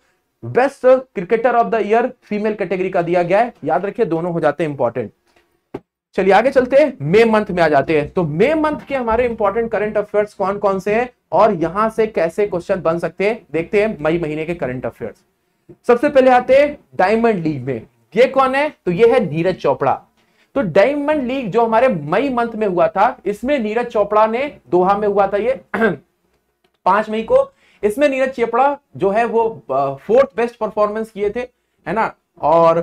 best cricketer of the year female category का दिया गया है याद रखिए दोनों हो जाते हैं इंपॉर्टेंट चलिए आगे चलते हैं मे मंथ में आ जाते हैं तो मे मंथ के हमारे इंपॉर्टेंट करंट अफेयर्स कौन कौन से हैं और यहां से कैसे क्वेश्चन बन सकते हैं देखते हैं मई महीने के करंट अफेयर्स सबसे पहले आते हैं डायमंड लीग में ये कौन है तो ये है नीरज चोपड़ा तो डायमंड लीग जो हमारे मई मंथ में हुआ था इसमें नीरज चोपड़ा ने दोहा में हुआ था ये [clears throat] पांच मई को इसमें नीरज चेपड़ा जो है वो फोर्थ बेस्ट परफॉर्मेंस किए थे है ना और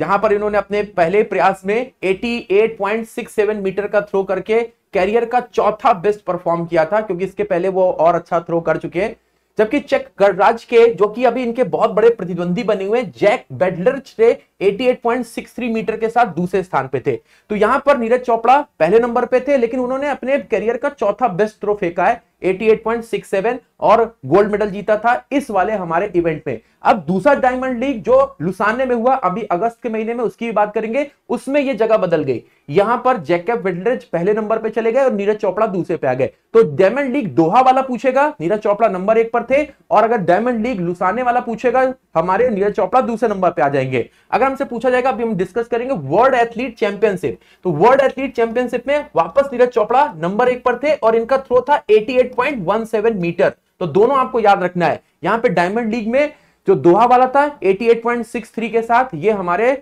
यहां पर इन्होंने अपने पहले प्रयास में 88.67 मीटर का थ्रो करके कैरियर का चौथा बेस्ट परफॉर्म किया था क्योंकि इसके पहले वो और अच्छा थ्रो कर चुके हैं जबकि चेक गणराज के जो कि अभी इनके बहुत बड़े प्रतिद्वंदी बने हुए जैक बेडलर से 88.63 मीटर के साथ दूसरे स्थान पे थे तो यहां पर नीरज चोपड़ा पहले नंबर पे थे लेकिन उन्होंने अपने करियर का चौथा बेस्ट थ्रो फेंका है 88.67 और गोल्ड मेडल जीता था इस वाले हमारे इवेंट में अब दूसरा डायमंड लीग जो लुसाने में हुआ अभी अगस्त के महीने में उसकी भी बात करेंगे उसमें ये जगह बदल गई यहां पर जैकब विडरेज पहले नंबर पे चले गए और नीरज चोपड़ा दूसरे पे आ गए तो डायमंड लीग दोहा वाला पूछेगा नीरज चोपड़ा नंबर एक पर थे और अगर डायमंड लीग लुसाने वाला पूछेगा हमारे नीरज चोपड़ा दूसरे नंबर पे आ जाएंगे अगर हमसे पूछा जाएगा अभी हम डिस्कस करेंगे वर्ल्ड एथलीट चैंपियनशिप तो वर्ल्ड एथलीट चैंपियनशिप में वापस नीरज चोपड़ा नंबर एक पर थे और इनका थ्रो था एटी 88.17 मीटर तो दोनों आपको याद रखना है यहां पे डायमंड लीग में जो दोहा वाला था 88.63 के साथ ये हमारे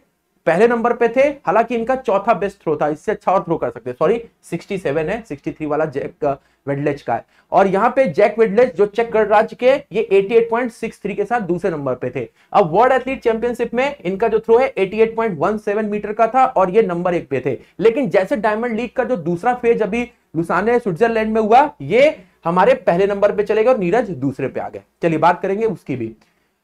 पहले नंबर पे थे हालांकि इनका चौथा बेस्ट थ्रो था इससे अच्छा और थ्रो कर सकते सॉरी 67 है 63 वाला जैक वेडलेज uh, का है और यहाँ पे जैक वेडलेज जो चेक गणराज के ये 88.63 के साथ दूसरे नंबर पे थे अब वर्ल्ड एथलीट चैंपियनशिप में इनका जो थ्रो है 88.17 मीटर का था और ये नंबर एक पे थे लेकिन जैसे डायमंड लीग का जो दूसरा फेज अभी लुसाने स्विट्जरलैंड में हुआ ये हमारे पहले नंबर पे चले गए और नीरज दूसरे पे आ गए चलिए बात करेंगे उसकी भी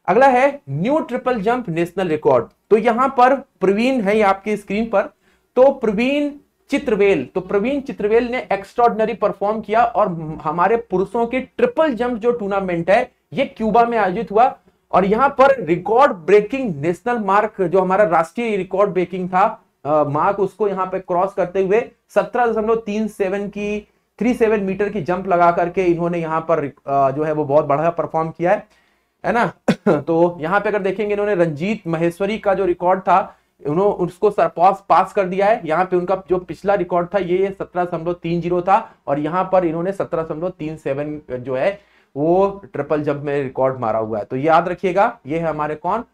अगला है new triple jump national record तो यहां पर प्रवीण है आपकी स्क्रीन पर तो प्रवीण चित्रवेल तो प्रवीण चित्रवेल ने एक्स्ट्रॉर्डनरी परफॉर्म किया और हमारे पुरुषों के ट्रिपल जंप जो टूर्नामेंट है ये क्यूबा में आयोजित हुआ और यहां पर रिकॉर्ड ब्रेकिंग नेशनल मार्क जो हमारा राष्ट्रीय रिकॉर्ड ब्रेकिंग था आ, मार्क उसको यहां पे क्रॉस करते हुए 17.37 की 37 मीटर की जंप लगा करके इन्होंने यहाँ पर जो है वो बहुत बढ़िया परफॉर्म किया है है ना [clears throat] तो यहाँ पे अगर देखेंगे इन्होंने रंजीत महेश्वरी का जो रिकॉर्ड था उन्होंने उसको सरपास पास कर दिया है यहाँ पे उनका जो पिछला रिकॉर्ड था ये सत्रह दशमलव तीन जीरो था और यहाँ पर इन्होंने सत्रह दशमलव तीन सेवन जो है वो ट्रिपल जंप में रिकॉर्ड मारा हुआ है तो याद रखिएगा ये है हमारे कौन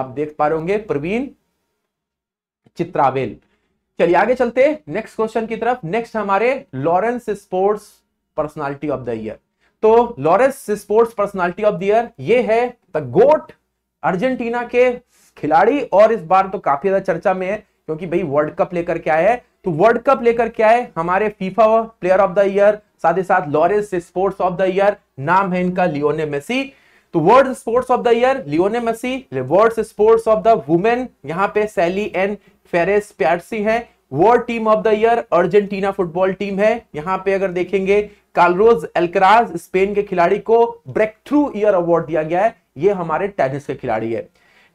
आप देख पा रहे होंगे प्रवीण चित्रावेल चलिए आगे चलते नेक्स्ट क्वेश्चन की तरफ नेक्स्ट हमारे Laureus sports personality of the year तो Laureus sports personality of the year ये है द गोट अर्जेंटीना के खिलाड़ी और इस बार तो काफी ज्यादा चर्चा में है क्योंकि भाई वर्ल्ड कप लेकर क्या है तो वर्ल्ड कप लेकर क्या है हमारे FIFA player of the year साथ ही साथ Laureus sports of the year नाम है इनका लियोने मेसी तो world sports of the year Lionel Messi world sports of the women यहाँ पे सैली एन फेरेस प्यारसी है world team of the year Argentina football team है यहाँ पे अगर देखेंगे कालरोज एल्कराज स्पेन के खिलाड़ी को ब्रेक थ्रू ईयर अवार्ड दिया गया है ये हमारे टेनिस के खिलाड़ी है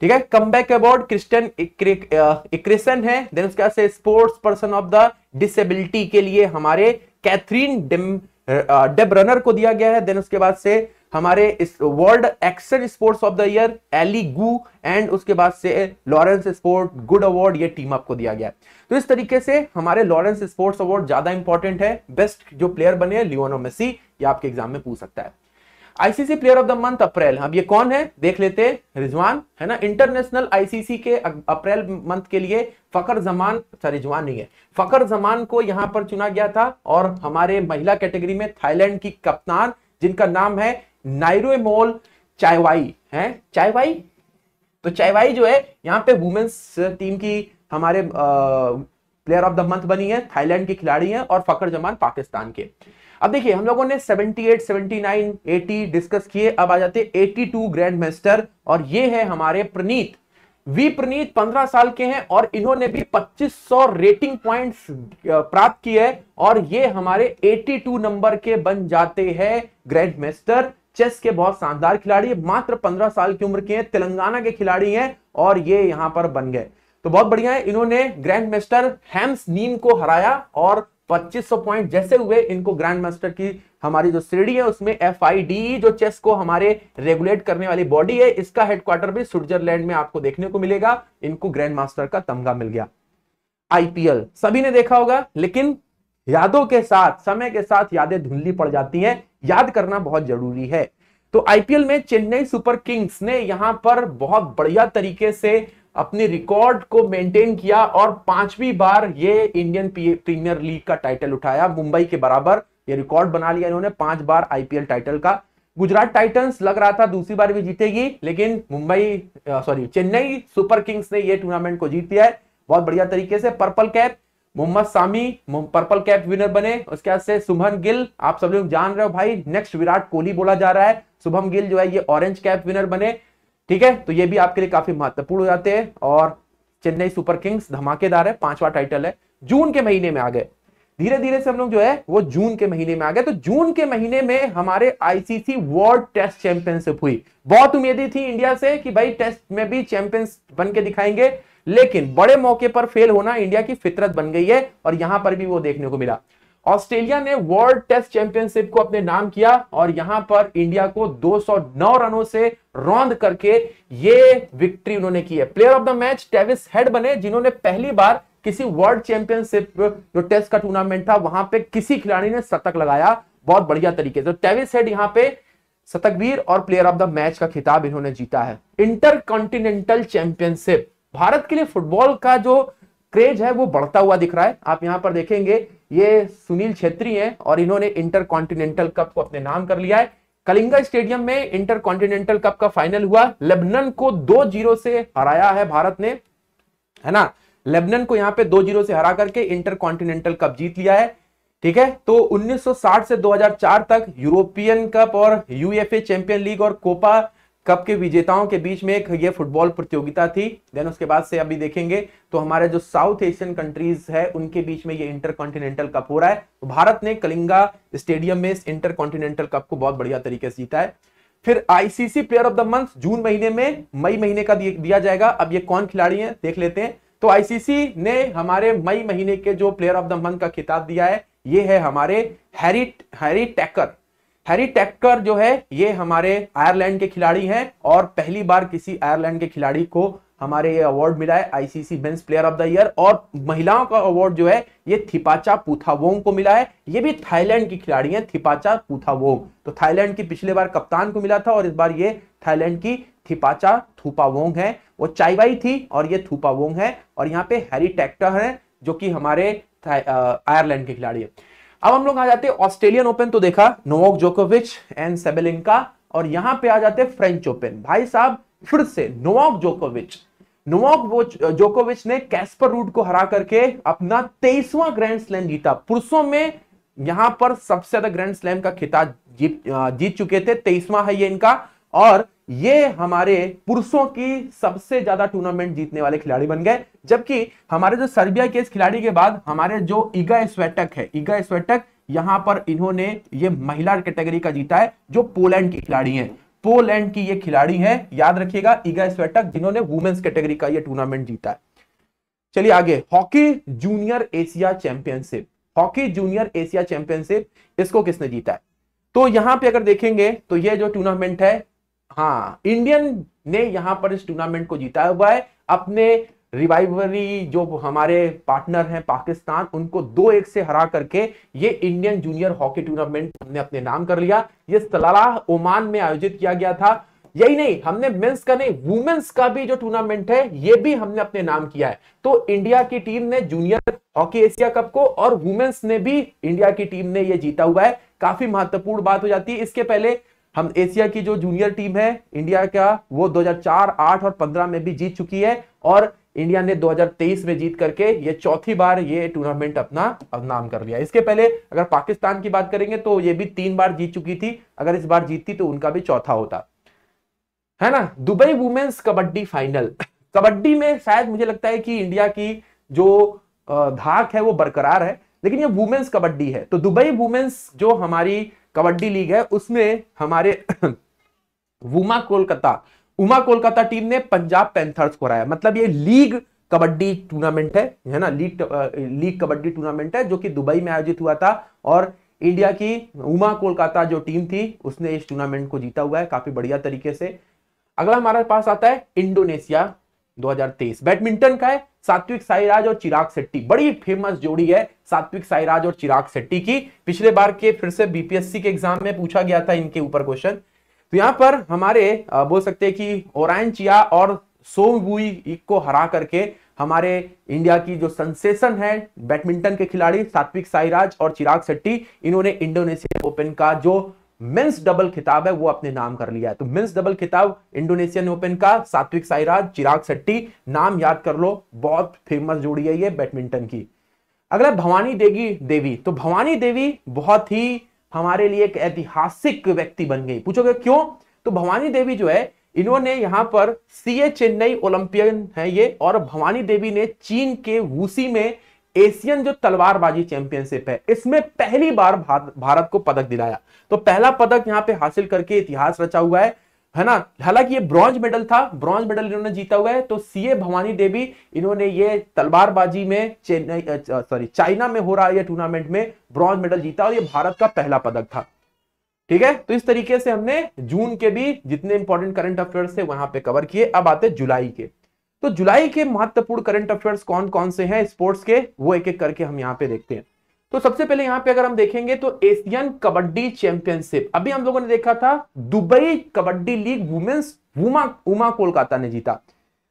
ठीक है comeback award Christian Eriksen है देन उसके बाद sports person of the disability के लिए हमारे कैथरीन डेब रनर को दिया गया है देन उसके बाद से हमारे इस world action sports of the year Eileen Gu and उसके बाद से लॉरेंस स्पोर्ट गुड अवार्ड ये टीम आपको दिया गया तो इस तरीके से हमारे लॉरेंस स्पोर्ट्स अवार्ड ज्यादा इंपॉर्टेंट है बेस्ट जो प्लेयर बने हैं लियोनो मेसी ये आपके एग्जाम में पूछ सकता है ICC player of the month April अब ये कौन है देख लेते हैं रिजवान है ना इंटरनेशनल आईसीसी के अप्रैल मंथ के लिए फकर जमान सॉरी अच्छा, रिजवान नहीं है फकर जमान को यहां पर चुना गया था और हमारे महिला कैटेगरी में थाईलैंड की कप्तान जिनका नाम है नाइरोमोल चायवाई है चायवाई तो चायवाई जो है यहाँ पे वुमेन्स टीम uh, की हमारे प्लेयर ऑफ द मंथ बनी है थाईलैंड की खिलाड़ी है और फकर जमान पाकिस्तान के अब देखिए हम लोगों ने 78, 79, 80 डिस्कस किए अब आ जाते 82 ग्रैंड मास्टर और ये है हमारे प्रनीत वी प्रनीत 15 साल के हैं और इन्होंने भी 2500 रेटिंग पॉइंट्स प्राप्त किए और ये हमारे 82 नंबर के बन जाते हैं ग्रैंड मास्टर चेस के बहुत शानदार खिलाड़ी मात्र पंद्रह साल की उम्र के हैं तेलंगाना के खिलाड़ी हैं और ये यहां पर बन गए तो बहुत बढ़िया है इन्होंने ग्रैंड मास्टर हेम्स नीम को हराया और 2500 पॉइंट जैसे हुए इनको ग्रैंड मास्टर की हमारी जो श्रेणी है उसमें एफ e जो चेस को हमारे रेगुलेट करने वाली बॉडी है इसका हेडक्वार्टर भी स्विट्जरलैंड में आपको देखने को मिलेगा इनको ग्रैंड मास्टर का तमगा मिल गया आईपीएल सभी ने देखा होगा लेकिन यादों के साथ समय के साथ यादें धुंधली पड़ जाती हैं याद करना बहुत जरूरी है तो आईपीएल में चेन्नई सुपर किंग्स ने यहां पर बहुत बढ़िया तरीके से अपने रिकॉर्ड को मेंटेन किया और पांचवी बार ये इंडियन प्रीमियर लीग का टाइटल उठाया मुंबई के बराबर ये रिकॉर्ड बना लिया इन्होंने पांच बार आईपीएल टाइटल का गुजरात टाइटंस लग रहा था दूसरी बार भी जीतेगी लेकिन Mumbai sorry Chennai super kings ने यह टूर्नामेंट को जीत लिया है बहुत बढ़िया तरीके से purple cap Mohammed Shami purple cap winner बने उसके बाद से शुभन गिल आप सब लोग जान रहे हो भाई नेक्स्ट विराट कोहली बोला जा रहा है शुभम गिल जो है ये ऑरेंज कैप विनर बने ठीक है तो ये भी आपके लिए काफी महत्वपूर्ण हो जाते हैं और चेन्नई सुपर किंग्स धमाकेदार है पांचवा टाइटल है जून के महीने में आ गए धीरे धीरे से हम लोग जो है वो जून के महीने में आ गए तो जून के महीने में हमारे आईसीसी वर्ल्ड टेस्ट चैंपियनशिप हुई बहुत उम्मीदें थी इंडिया से कि भाई टेस्ट में भी चैंपियंस बन के दिखाएंगे लेकिन बड़े मौके पर फेल होना इंडिया की फितरत बन गई है और यहां पर भी वो देखने को मिला ऑस्ट्रेलिया ने वर्ल्ड टेस्ट चैंपियनशिप को अपने नाम किया और यहां पर इंडिया को 209 रनों से रौंद करके ये विक्ट्री उन्होंने की है player of the match Travis Head बने जिन्होंने पहली बार किसी वर्ल्ड चैंपियनशिप जो टेस्ट का टूर्नामेंट था वहां पे किसी खिलाड़ी ने शतक लगाया बहुत बढ़िया तरीके से तो टेविस हेड यहां पे शतकवीर और प्लेयर ऑफ द मैच का खिताब इन्होंने जीता है इंटर कॉन्टिनेंटल चैंपियनशिप भारत के लिए फुटबॉल का जो क्रेज है वो बढ़ता हुआ दिख रहा है आप यहां पर देखेंगे ये सुनील छेत्री हैं और इन्होंने इंटर कॉन्टिनेंटल कप को अपने नाम कर लिया है कलिंगा स्टेडियम में इंटर कॉन्टिनेंटल कप का फाइनल हुआ लेबनन को दो जीरो से हराया है भारत ने है ना लेबनन को यहां पे दो जीरो से हरा करके इंटर कॉन्टिनेंटल कप जीत लिया है ठीक है तो 1960 से 2004 तक यूरोपियन कप और यूएफए चैंपियन लीग और कोपा कप के विजेताओं के बीच में एक ये फुटबॉल प्रतियोगिता थी देन उसके बाद से अभी देखेंगे तो हमारे जो साउथ एशियन कंट्रीज है उनके बीच में ये इंटर कॉन्टिनेंटल कप हो रहा है तो भारत ने कलिंगा स्टेडियम में इस इंटर कॉन्टिनेंटल कप को बहुत बढ़िया तरीके से जीता है फिर ICC player of the month June महीने में मई महीने का दिया जाएगा अब ये कौन खिलाड़ी है देख लेते हैं तो आईसीसी ने हमारे मई महीने के जो प्लेयर ऑफ द मंथ का खिताब दिया है ये है हमारे Harry Harry Tector Harry Tector जो है ये हमारे आयरलैंड के खिलाड़ी हैं और पहली बार किसी आयरलैंड के खिलाड़ी को हमारे ये अवार्ड मिला है ICC men's player of the year और महिलाओं का अवार्ड जो है ये थिपाचा पुथावोंग को मिला है ये भी थाईलैंड की खिलाड़ी है थिपाचा पुथावोंग तो थाईलैंड की पिछले बार कप्तान को मिला था और इस बार ये थाईलैंड की थिपाचा थुपावोंग है वो चाईवाई थी और ये थुपावोंग है और यहाँ पे हैरी टैक्टर है जो कि हमारे आयरलैंड के खिलाड़ी है अब हम लोग आ जाते हैं ऑस्ट्रेलियन ओपन तो देखा नोवोक जोकोविच एंड सेबेलिंका और यहां पे आ जाते हैं फ्रेंच ओपन भाई साहब फिर से नोवोक जोकोविच नोवोक जोकोविच ने कैस्पर रूट को हरा करके अपना तेईसवा ग्रैंड स्लैम जीता पुरुषों में यहां पर सबसे ज्यादा ग्रैंड स्लैम का खिताब जीत जीत चुके थे तेईसवा है ये इनका और ये हमारे पुरुषों की सबसे ज्यादा टूर्नामेंट जीतने वाले खिलाड़ी बन गए जबकि हमारे जो सर्बिया के इस खिलाड़ी के बाद हमारे जो इगा स्वेटक है इगा स्वेटक यहां पर इन्होंने ये महिला कैटेगरी का जीता है जो पोलैंड की खिलाड़ी है पोलैंड की ये खिलाड़ी है याद रखिएगा इगा स्वेटक जिन्होंने वुमेन्स कैटेगरी का ये टूर्नामेंट जीता है चलिए आगे hockey junior Asia championship hockey junior Asia championship इसको किसने जीता है तो यहां पे अगर देखेंगे तो ये जो टूर्नामेंट है हाँ इंडियन ने यहां पर इस टूर्नामेंट को जीता हुआ है अपने रिवाइवरी जो हमारे पार्टनर हैं पाकिस्तान उनको दो एक से हरा करके ये इंडियन जूनियर हॉकी टूर्नामेंट हमने अपने नाम कर लिया ये सलाह ओमान में आयोजित किया गया था यही नहीं हमने मेंस का नहीं वुमेन्स का भी जो टूर्नामेंट है ये भी हमने अपने नाम किया है तो इंडिया की टीम ने जूनियर हॉकी एशिया कप को और वुमेन्स ने भी इंडिया की टीम ने ये जीता हुआ है काफी महत्वपूर्ण बात हो जाती है इसके पहले हम एशिया की जो जूनियर टीम है इंडिया का वो 2004, 8 और 15 में भी जीत चुकी है और इंडिया ने 2023 में जीत करके ये चौथी बार ये टूर्नामेंट अपना नाम कर लिया इसके पहले अगर पाकिस्तान की बात करेंगे तो ये भी तीन बार जीत चुकी थी अगर इस बार जीतती तो उनका भी चौथा होता है ना Dubai women's kabaddi final kabaddi में शायद मुझे लगता है कि इंडिया की जो धाक है वो बरकरार है लेकिन ये वुमेन्स कबड्डी है तो दुबई वुमेन्स जो हमारी कबड्डी लीग है उसमें हमारे [clears throat] वुमा कोलकाता उमा कोलकाता टीम ने पंजाब पैंथर्स को हराया मतलब ये लीग कबड्डी टूर्नामेंट है है ना लीग लीग कबड्डी टूर्नामेंट है जो कि दुबई में आयोजित हुआ था और इंडिया की उमा कोलकाता जो टीम थी उसने इस टूर्नामेंट को जीता हुआ है काफी बढ़िया तरीके से अगला हमारे पास आता है इंडोनेशिया 2023 बैडमिंटन का है सात्विक साईराज और चिराग सेट्टी बड़ी फेमस जोड़ी है सात्विक साईराज और चिराग सेट्टी की पिछले बार के फिर से बीपीएससी के एग्जाम में पूछा गया था इनके ऊपर क्वेश्चन तो यहां पर हमारे बोल सकते हैं कि ओरायन चिया और सोमबुई को हरा करके हमारे इंडिया की जो सेंसेशन है बैडमिंटन के खिलाड़ी सात्विक साईराज और चिराग शेट्टी इन्होंने इंडोनेशियन ओपन का जो मेंस डबल खिताब है वो अपने नाम कर लिया है तो मेंस डबल खिताब इंडोनेशियन ओपन का सात्विक साईराज चिराग शेट्टी नाम याद कर लो बहुत फेमस जोड़ी है ये बैडमिंटन की अगला भवानी देगी देवी तो भवानी देवी बहुत ही हमारे लिए एक ऐतिहासिक व्यक्ति बन गई पूछोगे क्यों तो भवानी देवी जो है इन्होंने यहां पर सीए चेन्नई ओलंपियन है ये और भवानी देवी ने चीन के वूसी में एशियन जो तलवारबाजी चैंपियनशिप है इसमें पहली बार भारत को पदक दिलाया तो पहला पदक यहां पे हासिल करके इतिहास रचा हुआ है है ना हालांकि ये ब्रॉन्ज मेडल था ब्रॉन्ज मेडल इन्होंने जीता हुआ है तो सीए भवानी देवी इन्होंने ये तलवारबाजी में चेन्नई सॉरी चाइना में हो रहा है टूर्नामेंट में ब्रॉन्ज मेडल जीता और ये भारत का पहला पदक था ठीक है तो इस तरीके से हमने जून के भी जितने इंपॉर्टेंट करंट अफेयर्स थे वहां पे कवर किए अब आते जुलाई के तो जुलाई के महत्वपूर्ण करंट अफेयर्स कौन कौन से हैं स्पोर्ट्स के वो एक एक करके हम यहाँ पे देखते हैं तो सबसे पहले यहां पे अगर हम देखेंगे तो एशियन कबड्डी चैंपियनशिप अभी हम लोगों ने देखा था Dubai kabaddi league women's Umaa Uma Kolkata ने जीता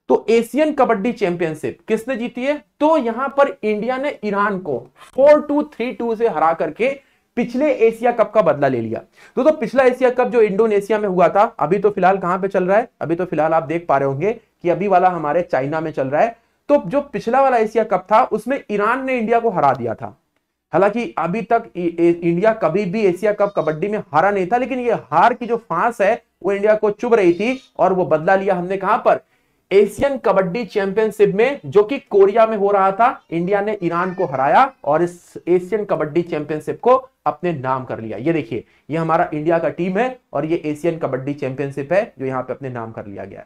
तो एशियन कबड्डी चैंपियनशिप किसने जीती है तो यहां पर इंडिया ने ईरान को फोर टू थ्री टू से हरा करके पिछले एशिया कप का बदला ले लिया तो, तो पिछला एशिया कप जो इंडोनेशिया में हुआ था अभी तो फिलहाल कहां पे चल रहा है अभी तो फिलहाल आप देख पा रहे होंगे कि अभी वाला हमारे चाइना में चल रहा है तो जो पिछला वाला एशिया कप था उसमें ईरान ने इंडिया को हरा दिया था हालांकि अभी तक इंडिया कभी भी एशिया कप कबड्डी में हारा नहीं था लेकिन ये हार की जो फांस है वो इंडिया को चुभ रही थी और वो बदला लिया हमने कहा पर एशियन कबड्डी चैंपियनशिप में जो कि कोरिया में हो रहा था इंडिया ने ईरान को हराया और इस एशियन कबड्डी चैंपियनशिप को अपने नाम कर लिया ये देखिए ये हमारा इंडिया का टीम है और ये एशियन कबड्डी चैंपियनशिप है जो यहाँ पे अपने नाम कर लिया गया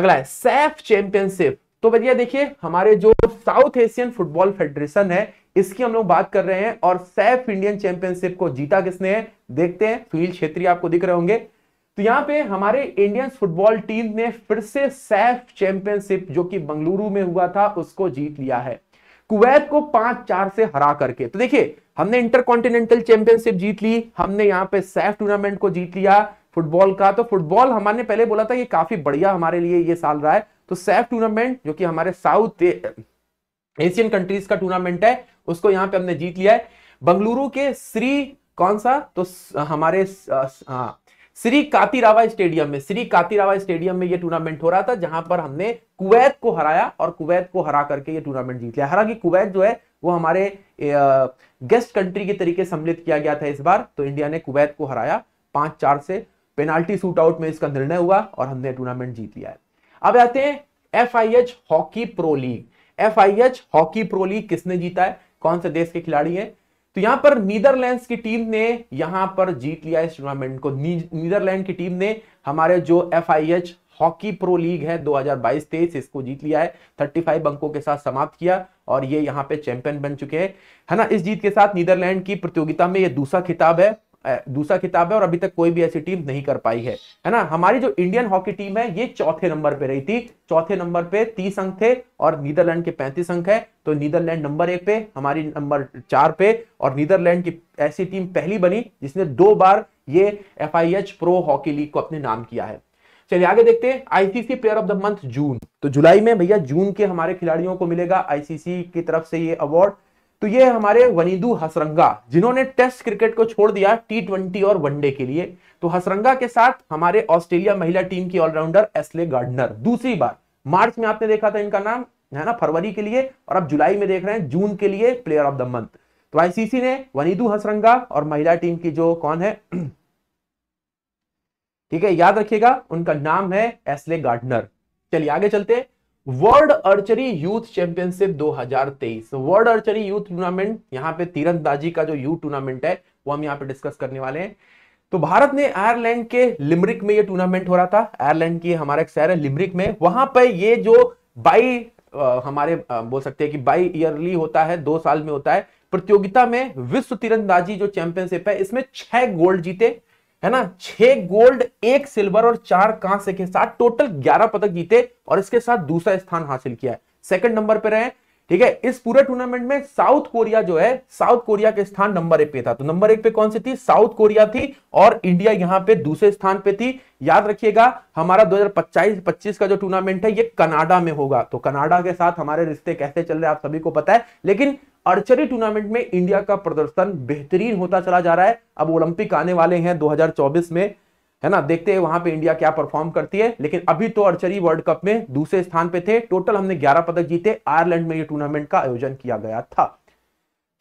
अगला है सैफ चैंपियनशिप तो भैया देखिए हमारे जो साउथ एशियन फुटबॉल फेडरेशन है इसकी हम लोग बात कर रहे हैं और सैफ इंडियन चैंपियनशिप को जीता किसने है देखते हैं सुनील छेत्री आपको दिख रहे होंगे तो यहां पे हमारे इंडियन फुटबॉल टीम ने फिर से सैफ चैंपियनशिप जो कि बंगलुरु में हुआ था उसको जीत लिया है कुवैत को पांच चार से हरा करके तो देखिए हमने इंटर कॉन्टिनेंटल चैंपियनशिप जीत ली हमने यहाँ पे सैफ टूर्नामेंट को जीत लिया फुटबॉल का तो फुटबॉल हमारे पहले बोला था ये काफी बढ़िया हमारे लिए ये साल रहा है तो सैफ टूर्नामेंट जो कि हमारे साउथ एशियन कंट्रीज का टूर्नामेंट है उसको यहां पे हमने जीत लिया है बंगलुरु के श्री कौन सा तो हमारे हाँ, श्री कातिरावा स्टेडियम में श्री कातिरावा स्टेडियम में ये टूर्नामेंट हो रहा था जहां पर हमने कुवैत को हराया और कुवैत को हरा करके ये टूर्नामेंट जीत लिया हालांकि कुवैत जो है वो हमारे गेस्ट कंट्री के तरीके सम्मिलित किया गया था इस बार तो इंडिया ने कुवैत को हराया पांच चार से पेनाल्टी सूट आउट में इसका निर्णय हुआ और हमने टूर्नामेंट जीत लिया है अब आते हैं F hockey pro league F hockey pro league किसने जीता है कौन से देश के खिलाड़ी हैं तो यहां पर नीदरलैंड्स की टीम ने यहां पर जीत लिया इस टूर्नामेंट को नीदरलैंड की टीम ने हमारे जो एफ हॉकी प्रो लीग है 2022 हजार इसको जीत लिया है 35 अंकों के साथ समाप्त किया और ये यहाँ पे चैंपियन बन चुके हैं है ना इस जीत के साथ नीदरलैंड की प्रतियोगिता में ये दूसरा खिताब है दूसरा किताब है और अभी तक कोई भी ऐसी टीम नहीं कर पाई है है ना हमारी जो इंडियन हॉकी टीम है ये चौथे नंबर पे रही थी चौथे नंबर पे तीस अंक थे और नीदरलैंड के पैंतीस अंक है तो नीदरलैंड नंबर एक पे हमारी नंबर चार पे और नीदरलैंड की ऐसी टीम पहली बनी जिसने दो बार ये एफ प्रो हॉकी लीग को अपने नाम किया है चलिए आगे देखते हैं ICC player of the month June तो जुलाई में भैया जून के हमारे खिलाड़ियों को मिलेगा आईसीसी की तरफ से ये अवार्ड तो ये हमारे वनीदू हसरंगा जिन्होंने टेस्ट क्रिकेट को छोड़ दिया टी ट्वेंटी और वनडे के लिए तो हसरंगा के साथ हमारे ऑस्ट्रेलिया महिला टीम की ऑलराउंडर एसले गार्डनर दूसरी बार मार्च में आपने देखा था इनका नाम है ना फरवरी के लिए और अब जुलाई में देख रहे हैं जून के लिए प्लेयर ऑफ द मंथ तो आईसीसी ने वनीदू हसरंगा और महिला टीम की जो कौन है [clears throat] ठीक है याद रखिएगा उनका नाम है एसले गार्डनर चलिए आगे चलते हैं world archery youth championship 2023 world archery youth tournament यहां पे तीरंदाजी का जो यूथ टूर्नामेंट है वो हम यहां पे डिस्कस करने वाले हैं तो भारत ने आयरलैंड के लिमरिक में ये टूर्नामेंट हो रहा था आयरलैंड की हमारा एक शहर है लिमरिक में वहां पर ये जो बाई हमारे बोल सकते हैं कि बाई ईयरली होता है दो साल में होता है प्रतियोगिता में विश्व तीरंदाजी जो चैंपियनशिप है इसमें छह गोल्ड जीते है ना छह गोल्ड एक सिल्वर और चार कांस्य के साथ टोटल ग्यारह पदक जीते और इसके साथ दूसरा स्थान हासिल किया है सेकंड नंबर पर रहे ठीक है इस पूरे टूर्नामेंट में साउथ कोरिया जो है साउथ कोरिया के स्थान नंबर एक पे था तो नंबर एक पे कौन सी थी साउथ कोरिया थी और इंडिया यहां पे दूसरे स्थान पे थी याद रखिएगा हमारा 2025 25 का जो टूर्नामेंट है ये कनाडा में होगा तो कनाडा के साथ हमारे रिश्ते कैसे चल रहे हैं आप सभी को पता है लेकिन अर्चरी टूर्नामेंट में इंडिया का प्रदर्शन बेहतरीन होता चला जा रहा है अब ओलंपिक आने वाले हैं दो में है ना देखते हैं वहां पे इंडिया क्या परफॉर्म करती है लेकिन अभी तो अर्चरी वर्ल्ड कप में दूसरे स्थान पे थे टोटल हमने 11 पदक जीते आयरलैंड में ये टूर्नामेंट का आयोजन किया गया था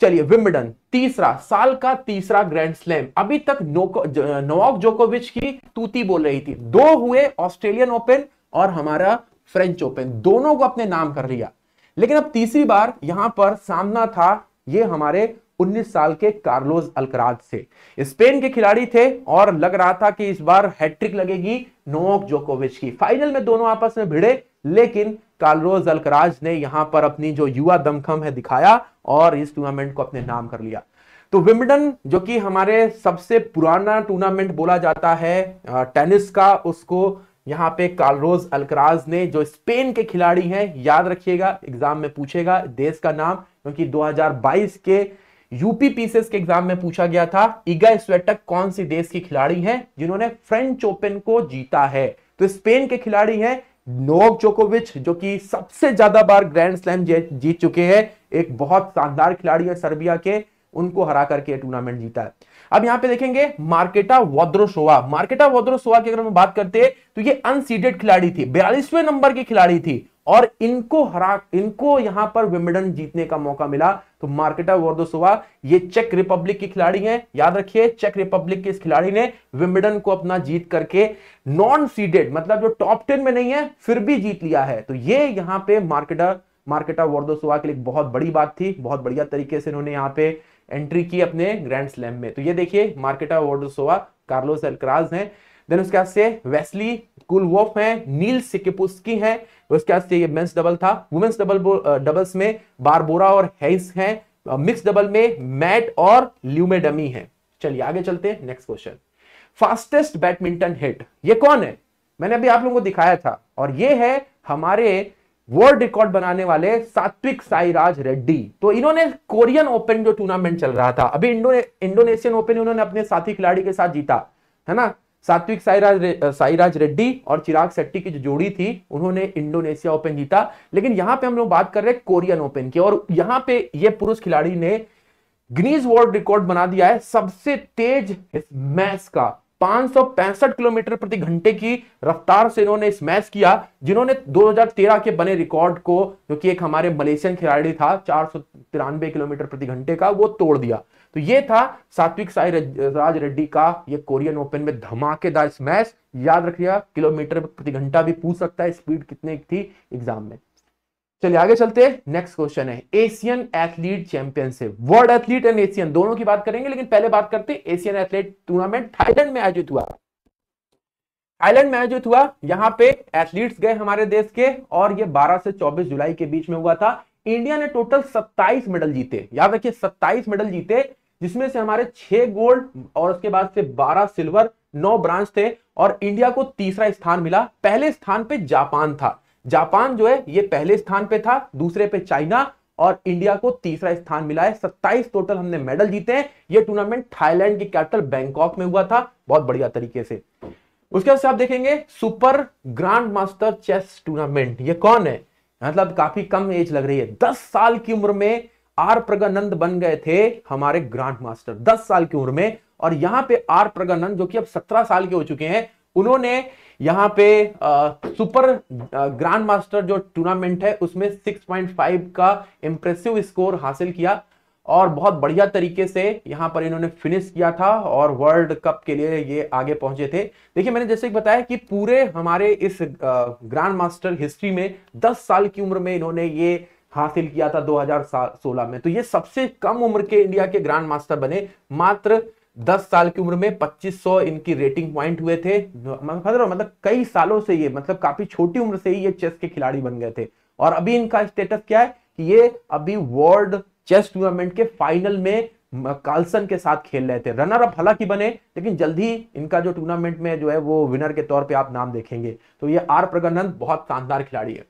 चलिए विम्बडन तीसरा साल का तीसरा ग्रैंड स्लैम अभी तक नोवाक जोकोविच की तूती बोल रही थी दो हुए ऑस्ट्रेलियन ओपन और हमारा फ्रेंच ओपन दोनों को अपने नाम कर लिया लेकिन अब तीसरी बार यहां पर सामना था ये हमारे 19 साल के कार्लोस अलकराज से स्पेन के खिलाड़ी थे और लग रहा था कि इस बार हैट्रिक लगेगी नोक जोकोविच की फाइनल में दोनों आपस में भिड़े लेकिन कार्लोस अलकराज ने यहां पर अपनी जो युवा दमखम है दिखाया और इस टूर्नामेंट को अपने नाम कर लिया तो विम्बडन जो कि हमारे सबसे पुराना टूर्नामेंट बोला जाता है टेनिस का उसको यहाँ पे कार्लोस अलकराज ने जो स्पेन के खिलाड़ी हैं याद रखिएगा एग्जाम में पूछेगा देश का नाम क्योंकि 2022 के यूपी पीसीएस के एग्जाम में पूछा गया था इगा स्वेटक कौन सी देश की खिलाड़ी है जिन्होंने फ्रेंच ओपन को जीता है तो स्पेन के खिलाड़ी है नोक जोकोविच जो कि सबसे ज्यादा बार ग्रैंड स्लैम जीत चुके हैं एक बहुत शानदार खिलाड़ी है सर्बिया के उनको हरा करके टूर्नामेंट जीता है अब यहां पे देखेंगे मार्केटा वोद्रोसोवा मार्केटा वोद्रोसोवा की अगर हम बात करते हैं तो ये अनसीडेड खिलाड़ी थी बयालीसवें नंबर की खिलाड़ी थी और इनको हरा इनको यहां पर विमिडन जीतने का मौका मिला तो मार्केटा वर्दोसोवा ये चेक रिपब्लिक की खिलाड़ी हैं याद रखिए चेक रिपब्लिक के इस खिलाड़ी ने विमिडन को अपना जीत करके नॉन सीडेड मतलब जो टॉप टेन में नहीं है फिर भी जीत लिया है तो ये यहां पे मार्केटा मार्केटा वर्दोसोवा के लिए बहुत बड़ी बात थी बहुत बढ़िया तरीके से इन्होंने यहाँ पे एंट्री की अपने ग्रैंड स्लैम में तो ये देखिए मार्केटा वर्दोसोवा कार्लोस एलक्राज है देन उसके बाद से वेस्ली कुलवोफ है नील सिकेपुस्की है उसके बाद से ये मेंस डबल था वुमेन्स डबल डबल्स में बारबोरा और हेस है मिक्स डबल में मैट और ल्यूमेडमी है चलिए आगे चलते हैं next question fastest badminton hit ये कौन है मैंने अभी आप लोगों को दिखाया था और ये है हमारे वर्ल्ड रिकॉर्ड बनाने वाले सात्विक साईराज रेड्डी तो इन्होंने कोरियन ओपन जो टूर्नामेंट चल रहा था अभी इंडोने इंडोनेशियन ओपन इन्होंने अपने साथी खिलाड़ी के साथ जीता है ना सात्विक साईराज साईराज रेड्डी और चिराग सेट्टी की जो जोड़ी थी उन्होंने इंडोनेशिया ओपन जीता लेकिन यहां पे हम लोग बात कर रहे हैं कोरियन ओपन की और यहां पे ये पुरुष खिलाड़ी ने ग्रीज वर्ल्ड रिकॉर्ड बना दिया है सबसे तेज इस मैच का पांच किलोमीटर प्रति घंटे की रफ्तार से इन्होंने मैच किया जिन्होंने 2013 के बने रिकॉर्ड को जो कि एक हमारे मलेशियन खिलाड़ी था चार किलोमीटर प्रति घंटे का वो तोड़ दिया तो ये था सात्विक साई राज रेड्डी का ये कोरियन ओपन में धमाकेदार स्मैश याद रखिएगा किलोमीटर प्रति घंटा भी पूछ सकता है स्पीड कितने थी एग्जाम में चलिए आगे चलते हैं नेक्स्ट क्वेश्चन है Asian athlete championship world athlete and Asian दोनों की बात करेंगे लेकिन पहले बात करते हैं एशियन एथलीट टूर्नामेंट थाईलैंड में आयोजित हुआ थाईलैंड में आयोजित हुआ यहां पे एथलीट्स गए हमारे देश के और ये 12 से 24 जुलाई के बीच में हुआ था इंडिया ने टोटल 27 मेडल जीते याद रखिए 27 मेडल जीते जिसमें से हमारे छह गोल्ड और उसके बाद से 12 सिल्वर नौ ब्रांच थे और इंडिया को तीसरा स्थान मिला पहले स्थान पे जापान था जापान जो है ये पहले स्थान पे था दूसरे पे चाइना और इंडिया को तीसरा स्थान मिला है सत्ताईस टोटल हमने मेडल जीते हैं ये टूर्नामेंट थाईलैंड की कैपिटल बैंकॉक में हुआ था बहुत बढ़िया तरीके से उसके बाद से आप देखेंगे super grand master chess tournament ये कौन है मतलब काफी कम एज लग रही है दस साल की उम्र में आर प्रगानंद बन गए थे हमारे ग्रांड मास्टर दस साल की उम्र में और यहां पे आर प्रगानंद जो कि अब सत्रह साल के हो चुके हैं उन्होंने यहां पे आ, सुपर ग्रांड मास्टर जो टूर्नामेंट है उसमें 6.5 का इंप्रेसिव स्कोर हासिल किया और बहुत बढ़िया तरीके से यहां पर इन्होंने फिनिश किया था और वर्ल्ड कप के लिए ये आगे पहुंचे थे देखिए मैंने जैसे बताया कि पूरे हमारे इस ग्रैंड मास्टर हिस्ट्री में 10 साल की उम्र में इन्होंने ये हासिल किया था 2016 में तो ये सबसे कम उम्र के इंडिया के ग्रैंड मास्टर बने मात्र 10 साल की उम्र में 2500 इनकी रेटिंग पॉइंट हुए थे मतलब मतलब कई सालों से ये मतलब काफी छोटी उम्र से ही ये चेस के खिलाड़ी बन गए थे और अभी इनका स्टेटस क्या है कि ये अभी वर्ल्ड चेस टूर्नामेंट के फाइनल में कार्लसन के साथ खेल रहे थे रनर अप हालांकि बने लेकिन जल्दी इनका जो टूर्नामेंट में जो है वो विनर के तौर पे आप नाम देखेंगे तो ये आर प्रगनंद बहुत शानदार खिलाड़ी है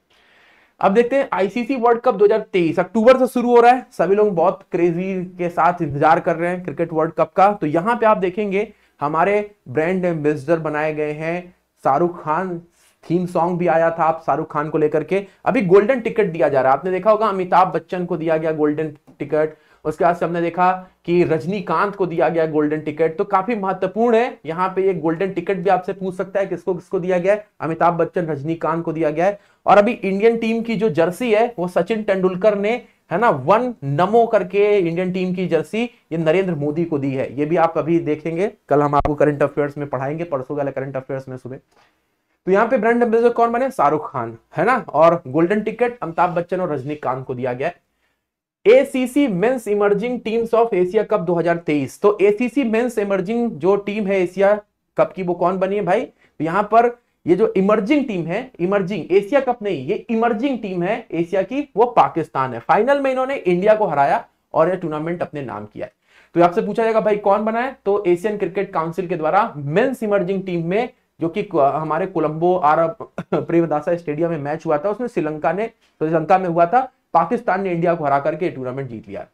अब देखते हैं आईसीसी वर्ल्ड कप 2023 अक्टूबर से शुरू हो रहा है सभी लोग बहुत क्रेजी के साथ इंतजार कर रहे हैं क्रिकेट वर्ल्ड कप का तो यहाँ पे आप देखेंगे हमारे ब्रांड एम्बेसडर बनाए गए हैं शाहरुख खान थीम सॉन्ग भी आया था आप शाहरुख खान को लेकर के अभी गोल्डन टिकट दिया जा रहा है आपने देखा होगा अमिताभ बच्चन को दिया गया गोल्डन टिकट उसके बाद से हमने देखा कि रजनीकांत को दिया गया गोल्डन टिकट तो काफी महत्वपूर्ण है यहाँ पे ये गोल्डन टिकट भी आपसे पूछ सकता है किसको किसको दिया गया है अमिताभ बच्चन रजनीकांत को दिया गया है और अभी इंडियन टीम की जो जर्सी है वो सचिन तेंदुलकर ने है ना वन नमो करके इंडियन टीम की जर्सी ये नरेंद्र मोदी को दी है ये भी आप अभी देखेंगे कल हम आपको करंट अफेयर्स में पढ़ाएंगे परसों वाले करंट अफेयर्स में सुबह तो यहाँ पे ब्रांड एम्बेसडर कौन बने शाहरुख खान है ना और गोल्डन टिकट अमिताभ बच्चन और रजनीकांत को दिया गया ACC men's emerging teams of Asia cup 2023 तो एसीसी मेंस इमर्जिंग जो टीम है एशिया कप की वो कौन बनी है भाई तो यहाँ पर ये जो इमर्जिंग टीम है इमर्जिंग एशिया कप नहीं ये इमर्जिंग टीम है एशिया की वो पाकिस्तान है फाइनल में इन्होंने इंडिया को हराया और यह टूर्नामेंट अपने नाम किया है तो आपसे पूछा जाएगा भाई कौन बनाए तो एशियन क्रिकेट काउंसिल के द्वारा मेन्स इमर्जिंग टीम में जो कि हमारे कोलंबो आरब [laughs] प्रेमदासा स्टेडियम में मैच हुआ था उसमें श्रीलंका ने तो श्रीलंका में हुआ था पाकिस्तान ने इंडिया को हरा करके टूर्नामेंट जीत लिया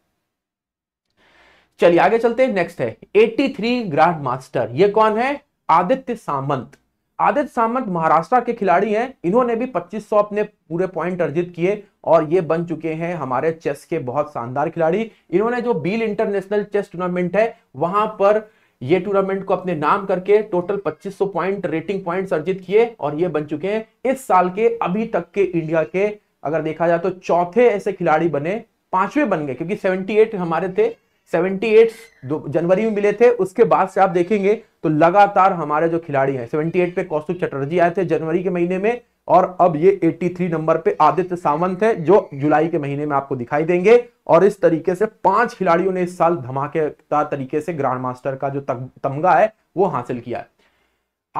चलिए आगे चलते हैं नेक्स्ट है 83 ग्रांड मास्टर ये कौन है आदित्य सामंत आदित्य सामंत महाराष्ट्र के खिलाड़ी हैं इन्होंने भी 2500 अपने पूरे पॉइंट अर्जित किए और ये बन चुके हैं हमारे चेस के बहुत शानदार खिलाड़ी इन्होंने जो बील इंटरनेशनल चेस टूर्नामेंट है वहां पर ये टूर्नामेंट को अपने नाम करके टोटल 2500 पॉइंट रेटिंग पॉइंट्स अर्जित किए और ये बन चुके हैं इस साल के अभी तक के इंडिया के अगर देखा जाए तो चौथे ऐसे खिलाड़ी बने पांचवे बन गए क्योंकि 78 हमारे थे 78 जनवरी में मिले थे उसके बाद से आप देखेंगे तो लगातार हमारे जो खिलाड़ी हैं 78 पे कौस्तु चटर्जी आए थे जनवरी के महीने में और अब ये 83 नंबर पे आदित्य सावंत है जो जुलाई के महीने में आपको दिखाई देंगे और इस तरीके से पांच खिलाड़ियों ने इस साल धमाकेदार तरीके से ग्रांड मास्टर का जो तमगा है वो हासिल किया है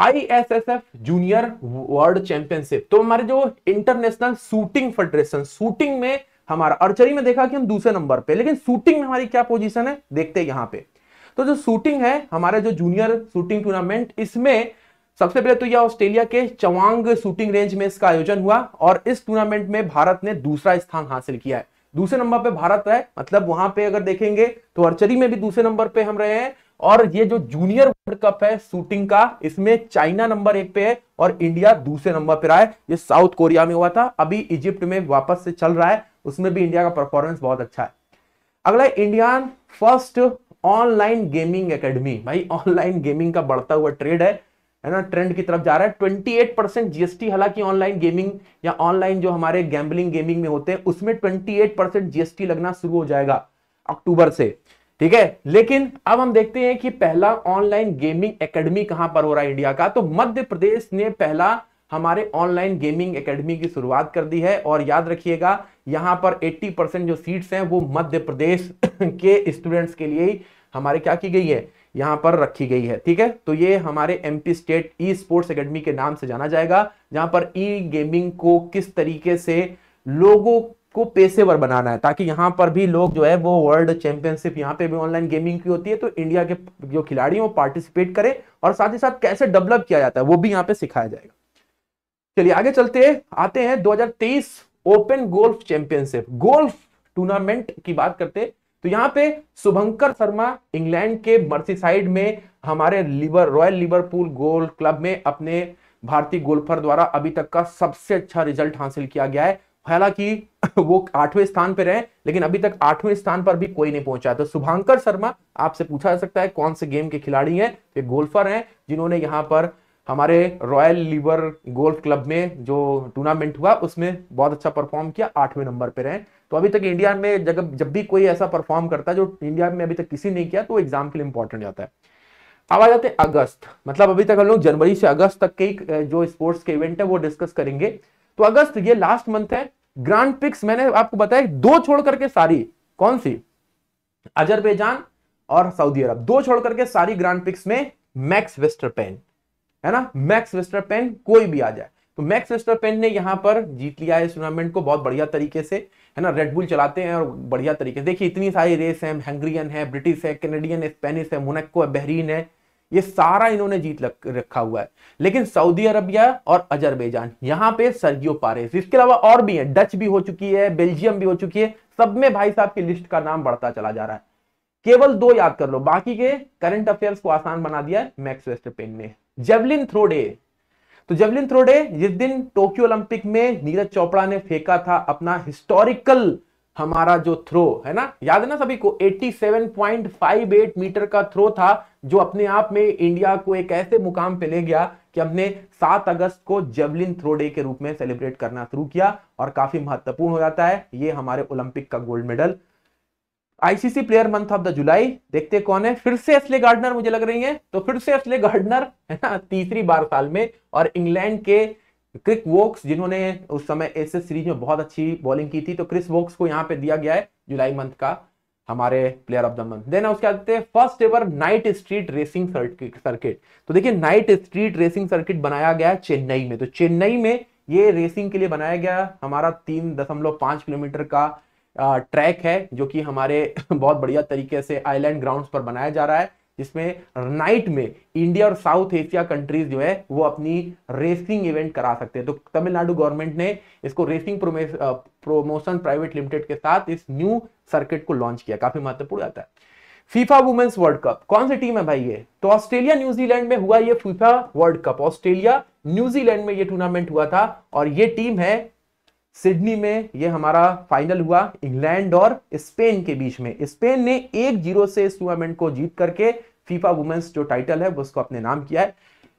आईएसएसएफ जूनियर वर्ल्ड चैंपियनशिप तो हमारे जो इंटरनेशनल शूटिंग फेडरेशन शूटिंग में हमारा अर्चरी में देखा कि हम दूसरे नंबर पे लेकिन शूटिंग में हमारी क्या पोजीशन है देखते हैं यहां पे तो जो शूटिंग है हमारे जो जूनियर शूटिंग टूर्नामेंट इसमें सबसे पहले तो यह ऑस्ट्रेलिया के चवांग शूटिंग रेंज में इसका आयोजन हुआ और इस टूर्नामेंट में भारत ने दूसरा स्थान हासिल किया है दूसरे नंबर पे भारत है मतलब वहां पे अगर देखेंगे तो अर्चरी में भी दूसरे नंबर पे हम रहे हैं और ये जो जूनियर वर्ल्ड कप है शूटिंग का इसमें चाइना नंबर एक पे है और इंडिया दूसरे नंबर पर रहा है ये साउथ कोरिया में हुआ था अभी इजिप्ट में वापस से चल रहा है उसमें भी इंडिया का परफॉर्मेंस बहुत अच्छा है अगला Indian first online gaming academy भाई ऑनलाइन गेमिंग का बढ़ता हुआ ट्रेड है है ना ट्रेंड की तरफ जा रहा है 28 परसेंट जीएसटी हालांकि ऑनलाइन गेमिंग या ऑनलाइन जो हमारे गैम्बलिंग गेमिंग में होते हैं उसमें 28 परसेंट जीएसटी लगना शुरू हो जाएगा अक्टूबर से ठीक है लेकिन अब हम देखते हैं कि पहला ऑनलाइन गेमिंग एकेडमी कहां पर हो रहा है इंडिया का तो मध्य प्रदेश ने पहला हमारे ऑनलाइन गेमिंग एकेडमी की शुरुआत कर दी है और याद रखिएगा यहाँ पर 80 परसेंट जो सीट्स हैं वो मध्य प्रदेश के स्टूडेंट्स के लिए ही हमारे क्या की गई है यहाँ पर रखी गई है ठीक है तो ये हमारे MP state e sports academy के नाम से जाना जाएगा जहां पर ई गेमिंग को किस तरीके से लोगों को पेशेवर बनाना है ताकि यहां पर भी लोग जो है वो वर्ल्ड चैंपियनशिप यहां पे भी ऑनलाइन गेमिंग की होती है तो इंडिया के जो खिलाड़ी वो पार्टिसिपेट करें और साथ ही साथ कैसे डेवलप किया जाता है वो भी यहाँ पे सिखाया जाएगा चलिए आगे चलते हैं आते हैं 2023 open golf championship golf tournament की बात करते हैं तो यहां पे शुभंकर शर्मा इंग्लैंड के मर्सीसाइड में हमारे liver royal Liverpool golf club में अपने भारतीय गोल्फर द्वारा अभी तक का सबसे अच्छा रिजल्ट हासिल किया गया है हालांकि [laughs] वो आठवें स्थान पर रहे लेकिन अभी तक आठवें स्थान पर भी कोई नहीं पहुंचा तो शुभांकर शर्मा आपसे पूछा जा सकता है कौन से गेम के खिलाड़ी हैं ये गोल्फर हैं जिन्होंने यहां पर हमारे रॉयल लीवर गोल्फ क्लब में जो टूर्नामेंट हुआ उसमें बहुत अच्छा परफॉर्म किया आठवें नंबर पर रहे तो अभी तक इंडिया में जब जब भी कोई ऐसा परफॉर्म करता है जो इंडिया में अभी तक किसी ने किया तो एग्जाम के लिए इंपॉर्टेंट जाता है अब आ जाते हैं अगस्त मतलब अभी तक हम लोग जनवरी से अगस्त तक के जो स्पोर्ट्स के इवेंट है वो डिस्कस करेंगे तो अगस्त ये लास्ट मंथ है ग्रांड पिक्स मैंने आपको बताया दो छोड़ करके सारी कौन सी अजरबैजान और सऊदी अरब दो छोड़ करके सारी ग्रांड पिक्स में मैक्स वेस्टरपेन है ना मैक्स वेस्टर पेन कोई भी आ जाए तो मैक्स वेस्टर पेन ने यहाँ पर जीत लिया है इस टूर्नामेंट को बहुत बढ़िया तरीके से है ना रेडबुल चलाते हैं और बढ़िया तरीके से देखिए इतनी सारी रेस है हंग्रियन है ब्रिटिश है कैनेडियन है स्पेनिश है मोनेको है बहरीन है ये सारा इन्होंने जीत रखा हुआ है लेकिन सऊदी अरबिया और अजरबैजान यहाँ पे सर्गियो पारेस इसके अलावा और भी है डच भी हो चुकी है बेल्जियम भी हो चुकी है सब में भाई साहब की लिस्ट का नाम बढ़ता चला जा रहा है केवल दो याद कर लो बाकी के करंट अफेयर्स को आसान बना दिया है मैक्स वेस्ट पेन ने जेवलिन थ्रो डे तो जेवलिन थ्रो डे जिस दिन टोक्यो ओलंपिक में नीरज चोपड़ा ने फेंका था अपना हिस्टोरिकल हमारा जो थ्रो है ना याद है ना सभी को 87.58 मीटर का थ्रो था जो अपने आप में इंडिया को एक ऐसे मुकाम पे ले गया कि हमने 7 अगस्त को जेवलिन थ्रो डे के रूप में सेलिब्रेट करना शुरू किया और काफी महत्वपूर्ण हो जाता है ये हमारे ओलंपिक का gold medal ICC player month of the जुलाई देखते कौन है फिर से असले गार्डनर मुझे लग रही है तो फिर से असले गार्डनर है ना तीसरी बार साल में और इंग्लैंड के क्रिक वोक्स जिन्होंने उस समय एसएस सीरीज में बहुत अच्छी बॉलिंग की थी तो क्रिस वोक्स को यहाँ पे दिया गया है जुलाई मंथ का हमारे player of the month then उसके बाद first ever night street racing circuit तो देखिए नाइट स्ट्रीट रेसिंग सर्किट बनाया गया चेन्नई में तो चेन्नई में ये रेसिंग के लिए बनाया गया हमारा तीन दशमलव पांच किलोमीटर का ट्रैक है जो कि हमारे [laughs] बहुत बढ़िया तरीके से आइलैंड ग्राउंड्स पर बनाया जा रहा है जिसमें नाइट में इंडिया और साउथ एशिया कंट्रीज जो है वो अपनी रेसिंग इवेंट करा सकते हैं तो तमिलनाडु गवर्नमेंट ने इसको रेसिंग प्रोमोशन प्राइवेट लिमिटेड के साथ इस न्यू सर्किट को लॉन्च किया काफी महत्वपूर्ण आता है फीफा वुमेन्स वर्ल्ड कप कौन सी टीम है भाई ये तो ऑस्ट्रेलिया न्यूजीलैंड में हुआ ये FIFA World Cup Australia New Zealand में ये टूर्नामेंट हुआ था और ये टीम है सिडनी में ये हमारा फाइनल हुआ इंग्लैंड और स्पेन के बीच में स्पेन ने एक जीरो से इस टूर्नामेंट को जीत करके फीफा वुमेन्स जो टाइटल है उसको अपने नाम किया है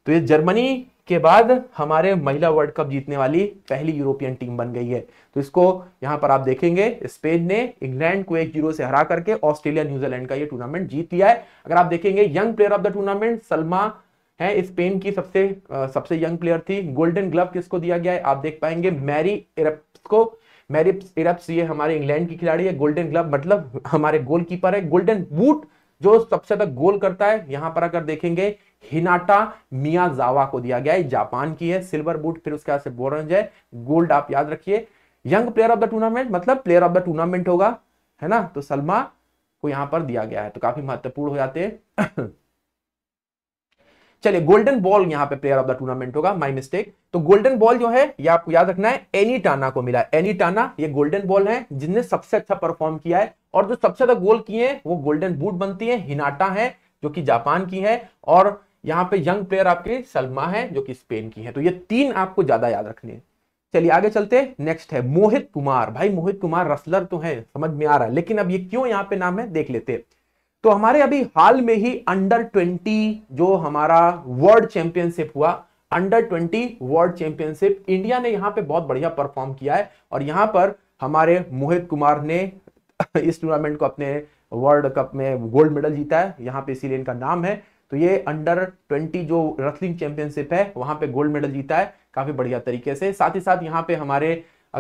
तो ये जर्मनी के बाद हमारे महिला वर्ल्ड कप जीतने वाली पहली यूरोपियन टीम बन गई है तो इसको यहां पर आप देखेंगे स्पेन ने इंग्लैंड को एक जीरो से हरा करके ऑस्ट्रेलिया न्यूजीलैंड का ये टूर्नामेंट जीत लिया है अगर आप देखेंगे young player of the tournament Salma है स्पेन की सबसे सबसे यंग प्लेयर थी गोल्डन ग्लव किसको दिया गया है आप देख पाएंगे मैरी इरप्स को मैरी इरप्स ये हमारे इंग्लैंड की खिलाड़ी है गोल्डन ग्लव मतलब हमारे गोलकीपर है गोल्डन बूट जो सबसे ज्यादा गोल करता है यहां पर अगर देखेंगे हिनाटा मियाजावा को दिया गया है जापान की है सिल्वर बूट फिर उसके बाद से बोरंज है गोल्ड आप याद रखिए young player of the tournament मतलब प्लेयर ऑफ द टूर्नामेंट होगा है ना तो सलमा को यहां पर दिया गया है तो काफी महत्वपूर्ण हो जाते हैं चलिए गोल्डन बॉल यहां पे प्लेयर ऑफ द टूर्नामेंट होगा माय मिस्टेक तो गोल्डन बॉल जो है ये आपको याद रखना है एनी टाना को मिला एनी टाना ये गोल्डन बॉल है जिनने सबसे अच्छा परफॉर्म किया है और जो सबसे ज्यादा गोल किए हैं वो गोल्डन बूट बनती है हिनाटा है जो कि जापान की है और यहाँ पे यंग प्लेयर आपके सलमा है जो कि स्पेन की है तो ये तीन आपको ज्यादा याद रखने चलिए आगे चलते नेक्स्ट है मोहित कुमार भाई मोहित कुमार रसलर तो है समझ में आ रहा है लेकिन अब ये क्यों यहाँ पे नाम है देख लेते हैं तो हमारे अभी हाल में ही अंडर ट्वेंटी जो हमारा वर्ल्ड चैंपियनशिप हुआ under twenty world championship India ने यहाँ पे बहुत बढ़िया परफॉर्म किया है और यहां पर हमारे मोहित कुमार ने [laughs] इस टूर्नामेंट को अपने वर्ल्ड कप में गोल्ड मेडल जीता है यहां पे इसीलिए इनका नाम है तो ये अंडर ट्वेंटी जो रेसलिंग चैंपियनशिप है वहां पे गोल्ड मेडल जीता है काफी बढ़िया तरीके से साथ ही साथ यहाँ पे हमारे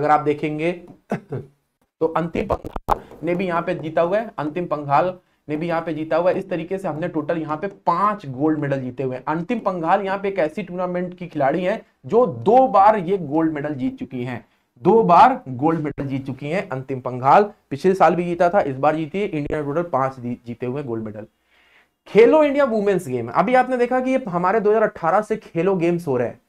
अगर आप देखेंगे [coughs] तो अंतिम पंघाल ने भी यहाँ पे जीता हुआ है अंतिम पंघाल ने भी यहाँ पे जीता हुआ है इस तरीके से हमने टोटल यहाँ पे पांच गोल्ड मेडल जीते हुए हैं अंतिम पंगाल यहाँ पे एक ऐसी टूर्नामेंट की खिलाड़ी है जो दो बार ये गोल्ड मेडल जीत चुकी हैं दो बार गोल्ड मेडल जीत चुकी हैं अंतिम पंगाल पिछले साल भी जीता था इस बार जीती है इंडिया टोटल पांच जीते हुए gold medal Khelo India women's game अभी आपने देखा कि ये हमारे दो से खेलो गेम्स हो रहे हैं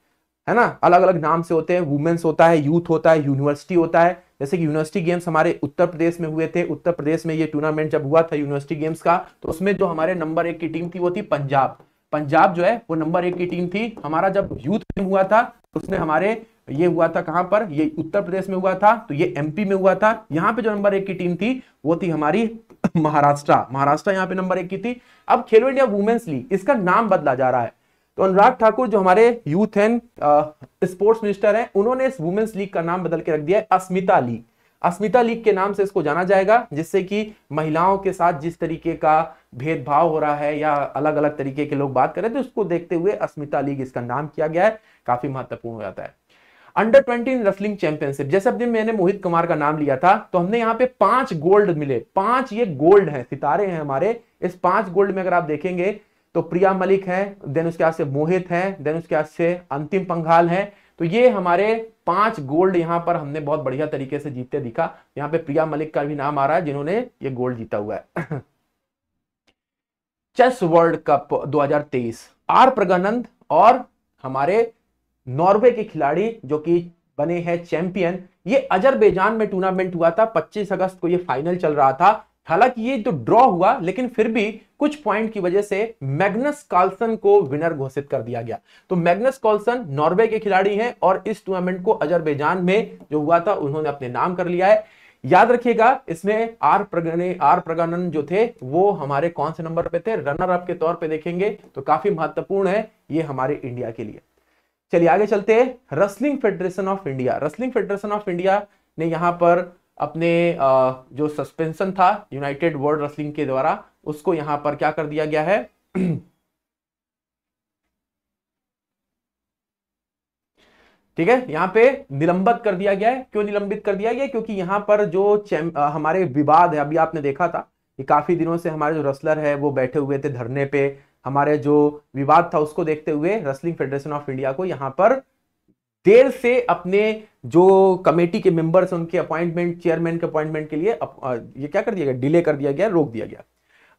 है ना अलग अलग नाम से होते हैं वुमेन्स होता है यूथ होता है यूनिवर्सिटी होता है जैसे कि यूनिवर्सिटी गेम्स हमारे उत्तर प्रदेश में हुए थे उत्तर प्रदेश में ये टूर्नामेंट जब हुआ था यूनिवर्सिटी गेम्स का तो उसमें जो हमारे नंबर एक की टीम थी वो थी पंजाब पंजाब जो है वो नंबर एक की टीम थी हमारा जब यूथ टीम हुआ था उसने हमारे ये हुआ था कहां पर ये उत्तर प्रदेश में हुआ था तो ये एमपी में हुआ था यहाँ पे जो नंबर एक की टीम थी वो थी हमारी [coughs] महाराष्ट्र महाराष्ट्र यहाँ पे नंबर एक की थी अब खेलो इंडिया वुमेन्स लीग इसका नाम बदला जा रहा है तो अनुराग ठाकुर जो हमारे यूथ एंड स्पोर्ट्स मिनिस्टर हैं उन्होंने इस वुमेन्स लीग का नाम बदल के रख दिया है अस्मिता लीग अस्मिता लीग के नाम से इसको जाना जाएगा जिससे कि महिलाओं के साथ जिस तरीके का भेदभाव हो रहा है या अलग अलग तरीके के लोग बात करें तो उसको देखते हुए अस्मिता लीग इसका नाम किया गया है काफी महत्वपूर्ण हो जाता है अंडर ट्वेंटी रेसलिंग चैंपियनशिप जैसे अपने मैंने मोहित कुमार का नाम लिया था तो हमने यहाँ पे पांच गोल्ड मिले पांच ये गोल्ड हैं सितारे हैं हमारे इस पांच गोल्ड में अगर आप देखेंगे तो प्रिया मलिक है देन उसके से मोहित है देन उसके से अंतिम पंघाल है तो ये हमारे पांच गोल्ड यहां पर हमने बहुत बढ़िया तरीके से जीतते दिखा यहां पे प्रिया मलिक का भी नाम आ रहा है जिन्होंने ये गोल्ड जीता हुआ है [coughs] chess world cup 2023 R Praggnanandhaa और हमारे नॉर्वे के खिलाड़ी जो कि बने हैं चैंपियन ये अजरबैजान में टूर्नामेंट हुआ था 25 अगस्त को ये फाइनल चल रहा था हालांकि ये तो ड्रॉ हुआ लेकिन फिर भी कुछ पॉइंट की वजह से मैग्नस कार्लसन को विनर घोषित कर दिया गया तो मैग्नस कार्लसन नॉर्वे के खिलाड़ी हैं और इस टूर्नामेंट को अजरबैजान में जो हुआ था उन्होंने अपने नाम कर लिया है याद रखिएगा इसमें आर प्रगने आर प्रगनन जो थे वो हमारे कौन से नंबर पे थे रनर अप के तौर पर देखेंगे तो काफी महत्वपूर्ण है ये हमारे इंडिया के लिए चलिए आगे चलते हैं wrestling federation of India wrestling federation of India ने यहां पर अपने जो सस्पेंशन था यूनाइटेड वर्ल्ड रेसलिंग के द्वारा उसको यहां पर क्या कर दिया गया है [clears throat] ठीक है यहाँ पे निलंबित कर दिया गया है क्यों निलंबित कर दिया गया क्योंकि यहां पर जो हमारे विवाद है अभी आपने देखा था कि काफी दिनों से हमारे जो रसलर है वो बैठे हुए थे धरने पे हमारे जो विवाद था उसको देखते हुए रेसलिंग फेडरेशन ऑफ इंडिया को यहां पर देर से अपने जो कमेटी के मेंबर्स हैं उनके अपॉइंटमेंट चेयरमैन के अपॉइंटमेंट के लिए अप, आ, ये क्या कर दिया गया डिले कर दिया गया रोक दिया गया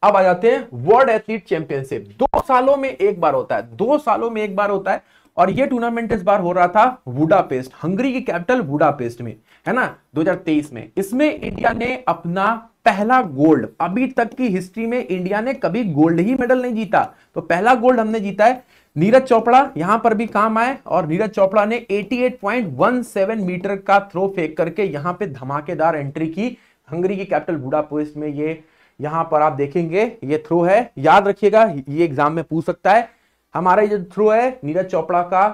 अब आ जाते हैं वर्ल्ड एथलीट चैंपियनशिप दो सालों में एक बार होता है दो सालों में एक बार होता है और ये टूर्नामेंट इस बार हो रहा था वुडापेस्ट हंगरी की कैपिटल वुडापेस्ट में है ना 2023 में इसमें इंडिया ने अपना पहला गोल्ड अभी तक की हिस्ट्री में इंडिया ने कभी गोल्ड ही मेडल नहीं जीता तो पहला गोल्ड हमने जीता है नीरज चोपड़ा यहां पर भी काम आए और नीरज चोपड़ा ने 88.17 मीटर का थ्रो फेंक करके यहां पे धमाकेदार एंट्री की हंगरी की कैपिटल बुडापेस्ट में ये यहां पर आप देखेंगे ये थ्रो है याद रखिएगा ये एग्जाम में पूछ सकता है हमारा ये जो थ्रो है नीरज चोपड़ा का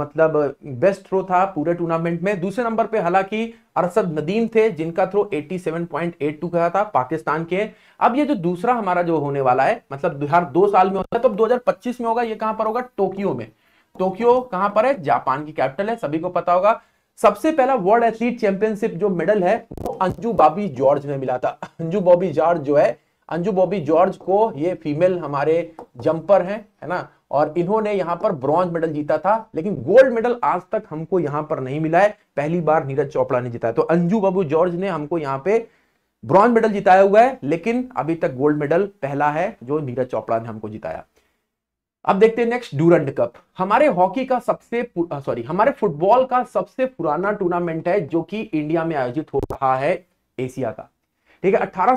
मतलब बेस्ट थ्रो था पूरे टूर्नामेंट में दूसरे नंबर पे हालांकि अरसद नदीम थे जिनका थ्रो 87.82 का था पाकिस्तान के अब ये जो दूसरा हमारा जो होने वाला है मतलब हर दो साल में होता है तो अब 2025 में होगा ये कहां पर होगा टोक्यो में टोक्यो कहां पर है जापान की कैपिटल है सभी को पता होगा सबसे पहला वर्ल्ड एथलीट चैंपियनशिप जो मेडल है वो अंजू बाबी जॉर्ज ने मिला था अंजू बॉबी जॉर्ज जो है अंजू बॉबी जॉर्ज को ये फीमेल हमारे जंपर हैं है ना और इन्होंने यहाँ पर ब्रॉन्ज मेडल जीता था लेकिन गोल्ड मेडल आज तक हमको यहाँ पर नहीं मिला है पहली बार नीरज चोपड़ा ने जीता है तो अंजू बाबू जॉर्ज ने हमको यहाँ पे ब्रॉन्ज मेडल जिताया हुआ है लेकिन अभी तक गोल्ड मेडल पहला है जो नीरज चोपड़ा ने हमको जिताया अब देखते हैं नेक्स्ट ड्यूरंड कप हमारे हॉकी का सबसे सॉरी हमारे फुटबॉल का सबसे पुराना टूर्नामेंट है जो कि इंडिया में आयोजित हो रहा है एशिया का ठीक है अठारह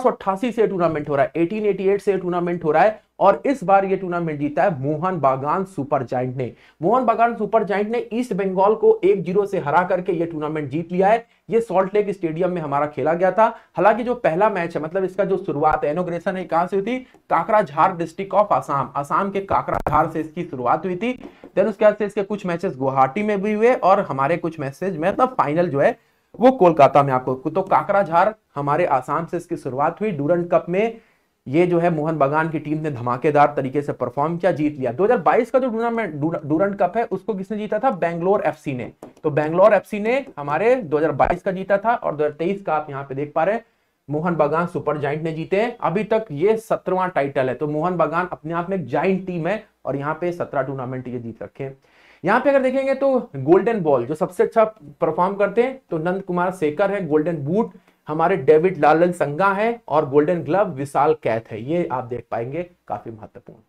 से टूर्नामेंट हो रहा है 1888 से टूर्नामेंट हो रहा है और इस बार ये टूर्नामेंट जीता है मोहन बागान सुपर जाइंट ने मोहन बागान सुपर जाइंट ने ईस्ट बंगाल को एक जीरो से हरा करके ये टूर्नामेंट जीत लिया है ये सॉल्ट लेक स्टेडियम में हमारा खेला गया था हालांकि जो पहला मैच है मतलब इसका जो शुरुआत एनोग्रेशन है कहां से हुई थी काकराझार डिस्ट्रिक्ट ऑफ आसाम आसाम के काकराझार से इसकी शुरुआत हुई थी देन उसके बाद से इसके कुछ मैचेस गुवाहाटी में भी हुए और हमारे कुछ मैसेज मतलब फाइनल जो है वो कोलकाता में आपको तो काकराझार हमारे आसाम से इसकी शुरुआत हुई डूरंड कप में ये जो है मोहन बगान की टीम ने धमाकेदार तरीके से परफॉर्म किया जीत लिया 2022 का जो टूर्नामेंट डूरंट कप है उसको किसने जीता था बैंगलोर एफसी ने तो बैंगलोर एफसी ने हमारे 2022 का जीता था और 2023 का आप यहां पे देख पा रहे मोहन बगान सुपर जाइंट ने जीते हैं अभी तक ये सत्रवा टाइटल है तो मोहन बगान अपने आप में एक जाइंट टीम है और यहाँ पे सत्रह टूर्नामेंट ये जीत रखे हैं यहाँ पे अगर देखेंगे तो गोल्डन बॉल जो सबसे अच्छा परफॉर्म करते हैं तो नंद कुमार शेखर है गोल्डन बूट हमारे डेविड लालन संगा है और गोल्डन ग्लव विशाल कैथ है ये आप देख पाएंगे काफी महत्वपूर्ण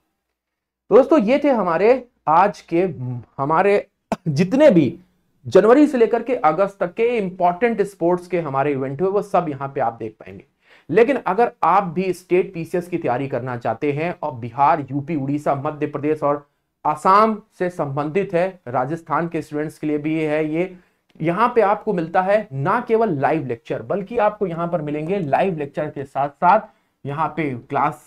दोस्तों ये थे हमारे आज के हमारे [coughs] जितने भी जनवरी से लेकर के अगस्त तक के इंपॉर्टेंट स्पोर्ट्स के हमारे इवेंट हुए वो सब यहाँ पे आप देख पाएंगे लेकिन अगर आप भी स्टेट पीसीएस की तैयारी करना चाहते हैं और बिहार यूपी उड़ीसा मध्य प्रदेश और आसाम से संबंधित है राजस्थान के स्टूडेंट्स के लिए भी ये है ये यहाँ पे आपको मिलता है ना केवल लाइव लेक्चर बल्कि आपको यहाँ पर मिलेंगे लाइव लेक्चर के साथ साथ यहाँ पे क्लास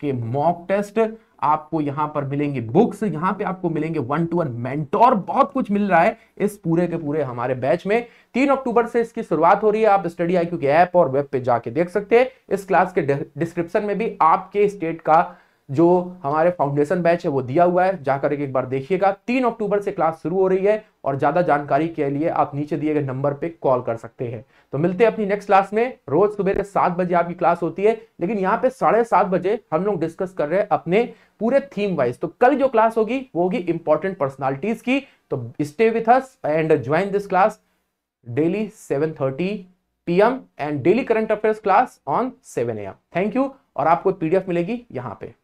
के मॉक टेस्ट आपको यहाँ पर मिलेंगे बुक्स यहाँ पे आपको मिलेंगे वन टू वन मेंटोर बहुत कुछ मिल रहा है इस पूरे के पूरे हमारे बैच में तीन अक्टूबर से इसकी शुरुआत हो रही है आप स्टडी आई क्योंकि ऐप और वेब पे जाके देख सकते हैं इस क्लास के डिस्क्रिप्शन में भी आपके स्टेट का जो हमारे फाउंडेशन बैच है वो दिया हुआ है जाकर एक बार देखिएगा तीन अक्टूबर से क्लास शुरू हो रही है और ज़्यादा जानकारी के लिए आप नीचे दिए गए नंबर पे कॉल कर सकते हैं तो मिलते हैं अपनी नेक्स्ट क्लास में रोज सुबह सात बजे आपकी क्लास होती है लेकिन यहाँ पे साढ़े सात बजे हम लोग डिस्कस कर रहे हैं अपने पूरे थीम वाइज तो कल जो क्लास होगी वो होगी इंपॉर्टेंट पर्सनैलिटीज की तो stay with us and join this class daily seven thirty and daily current affair class on seven AM thank you और आपको पीडीएफ मिलेगी यहाँ पे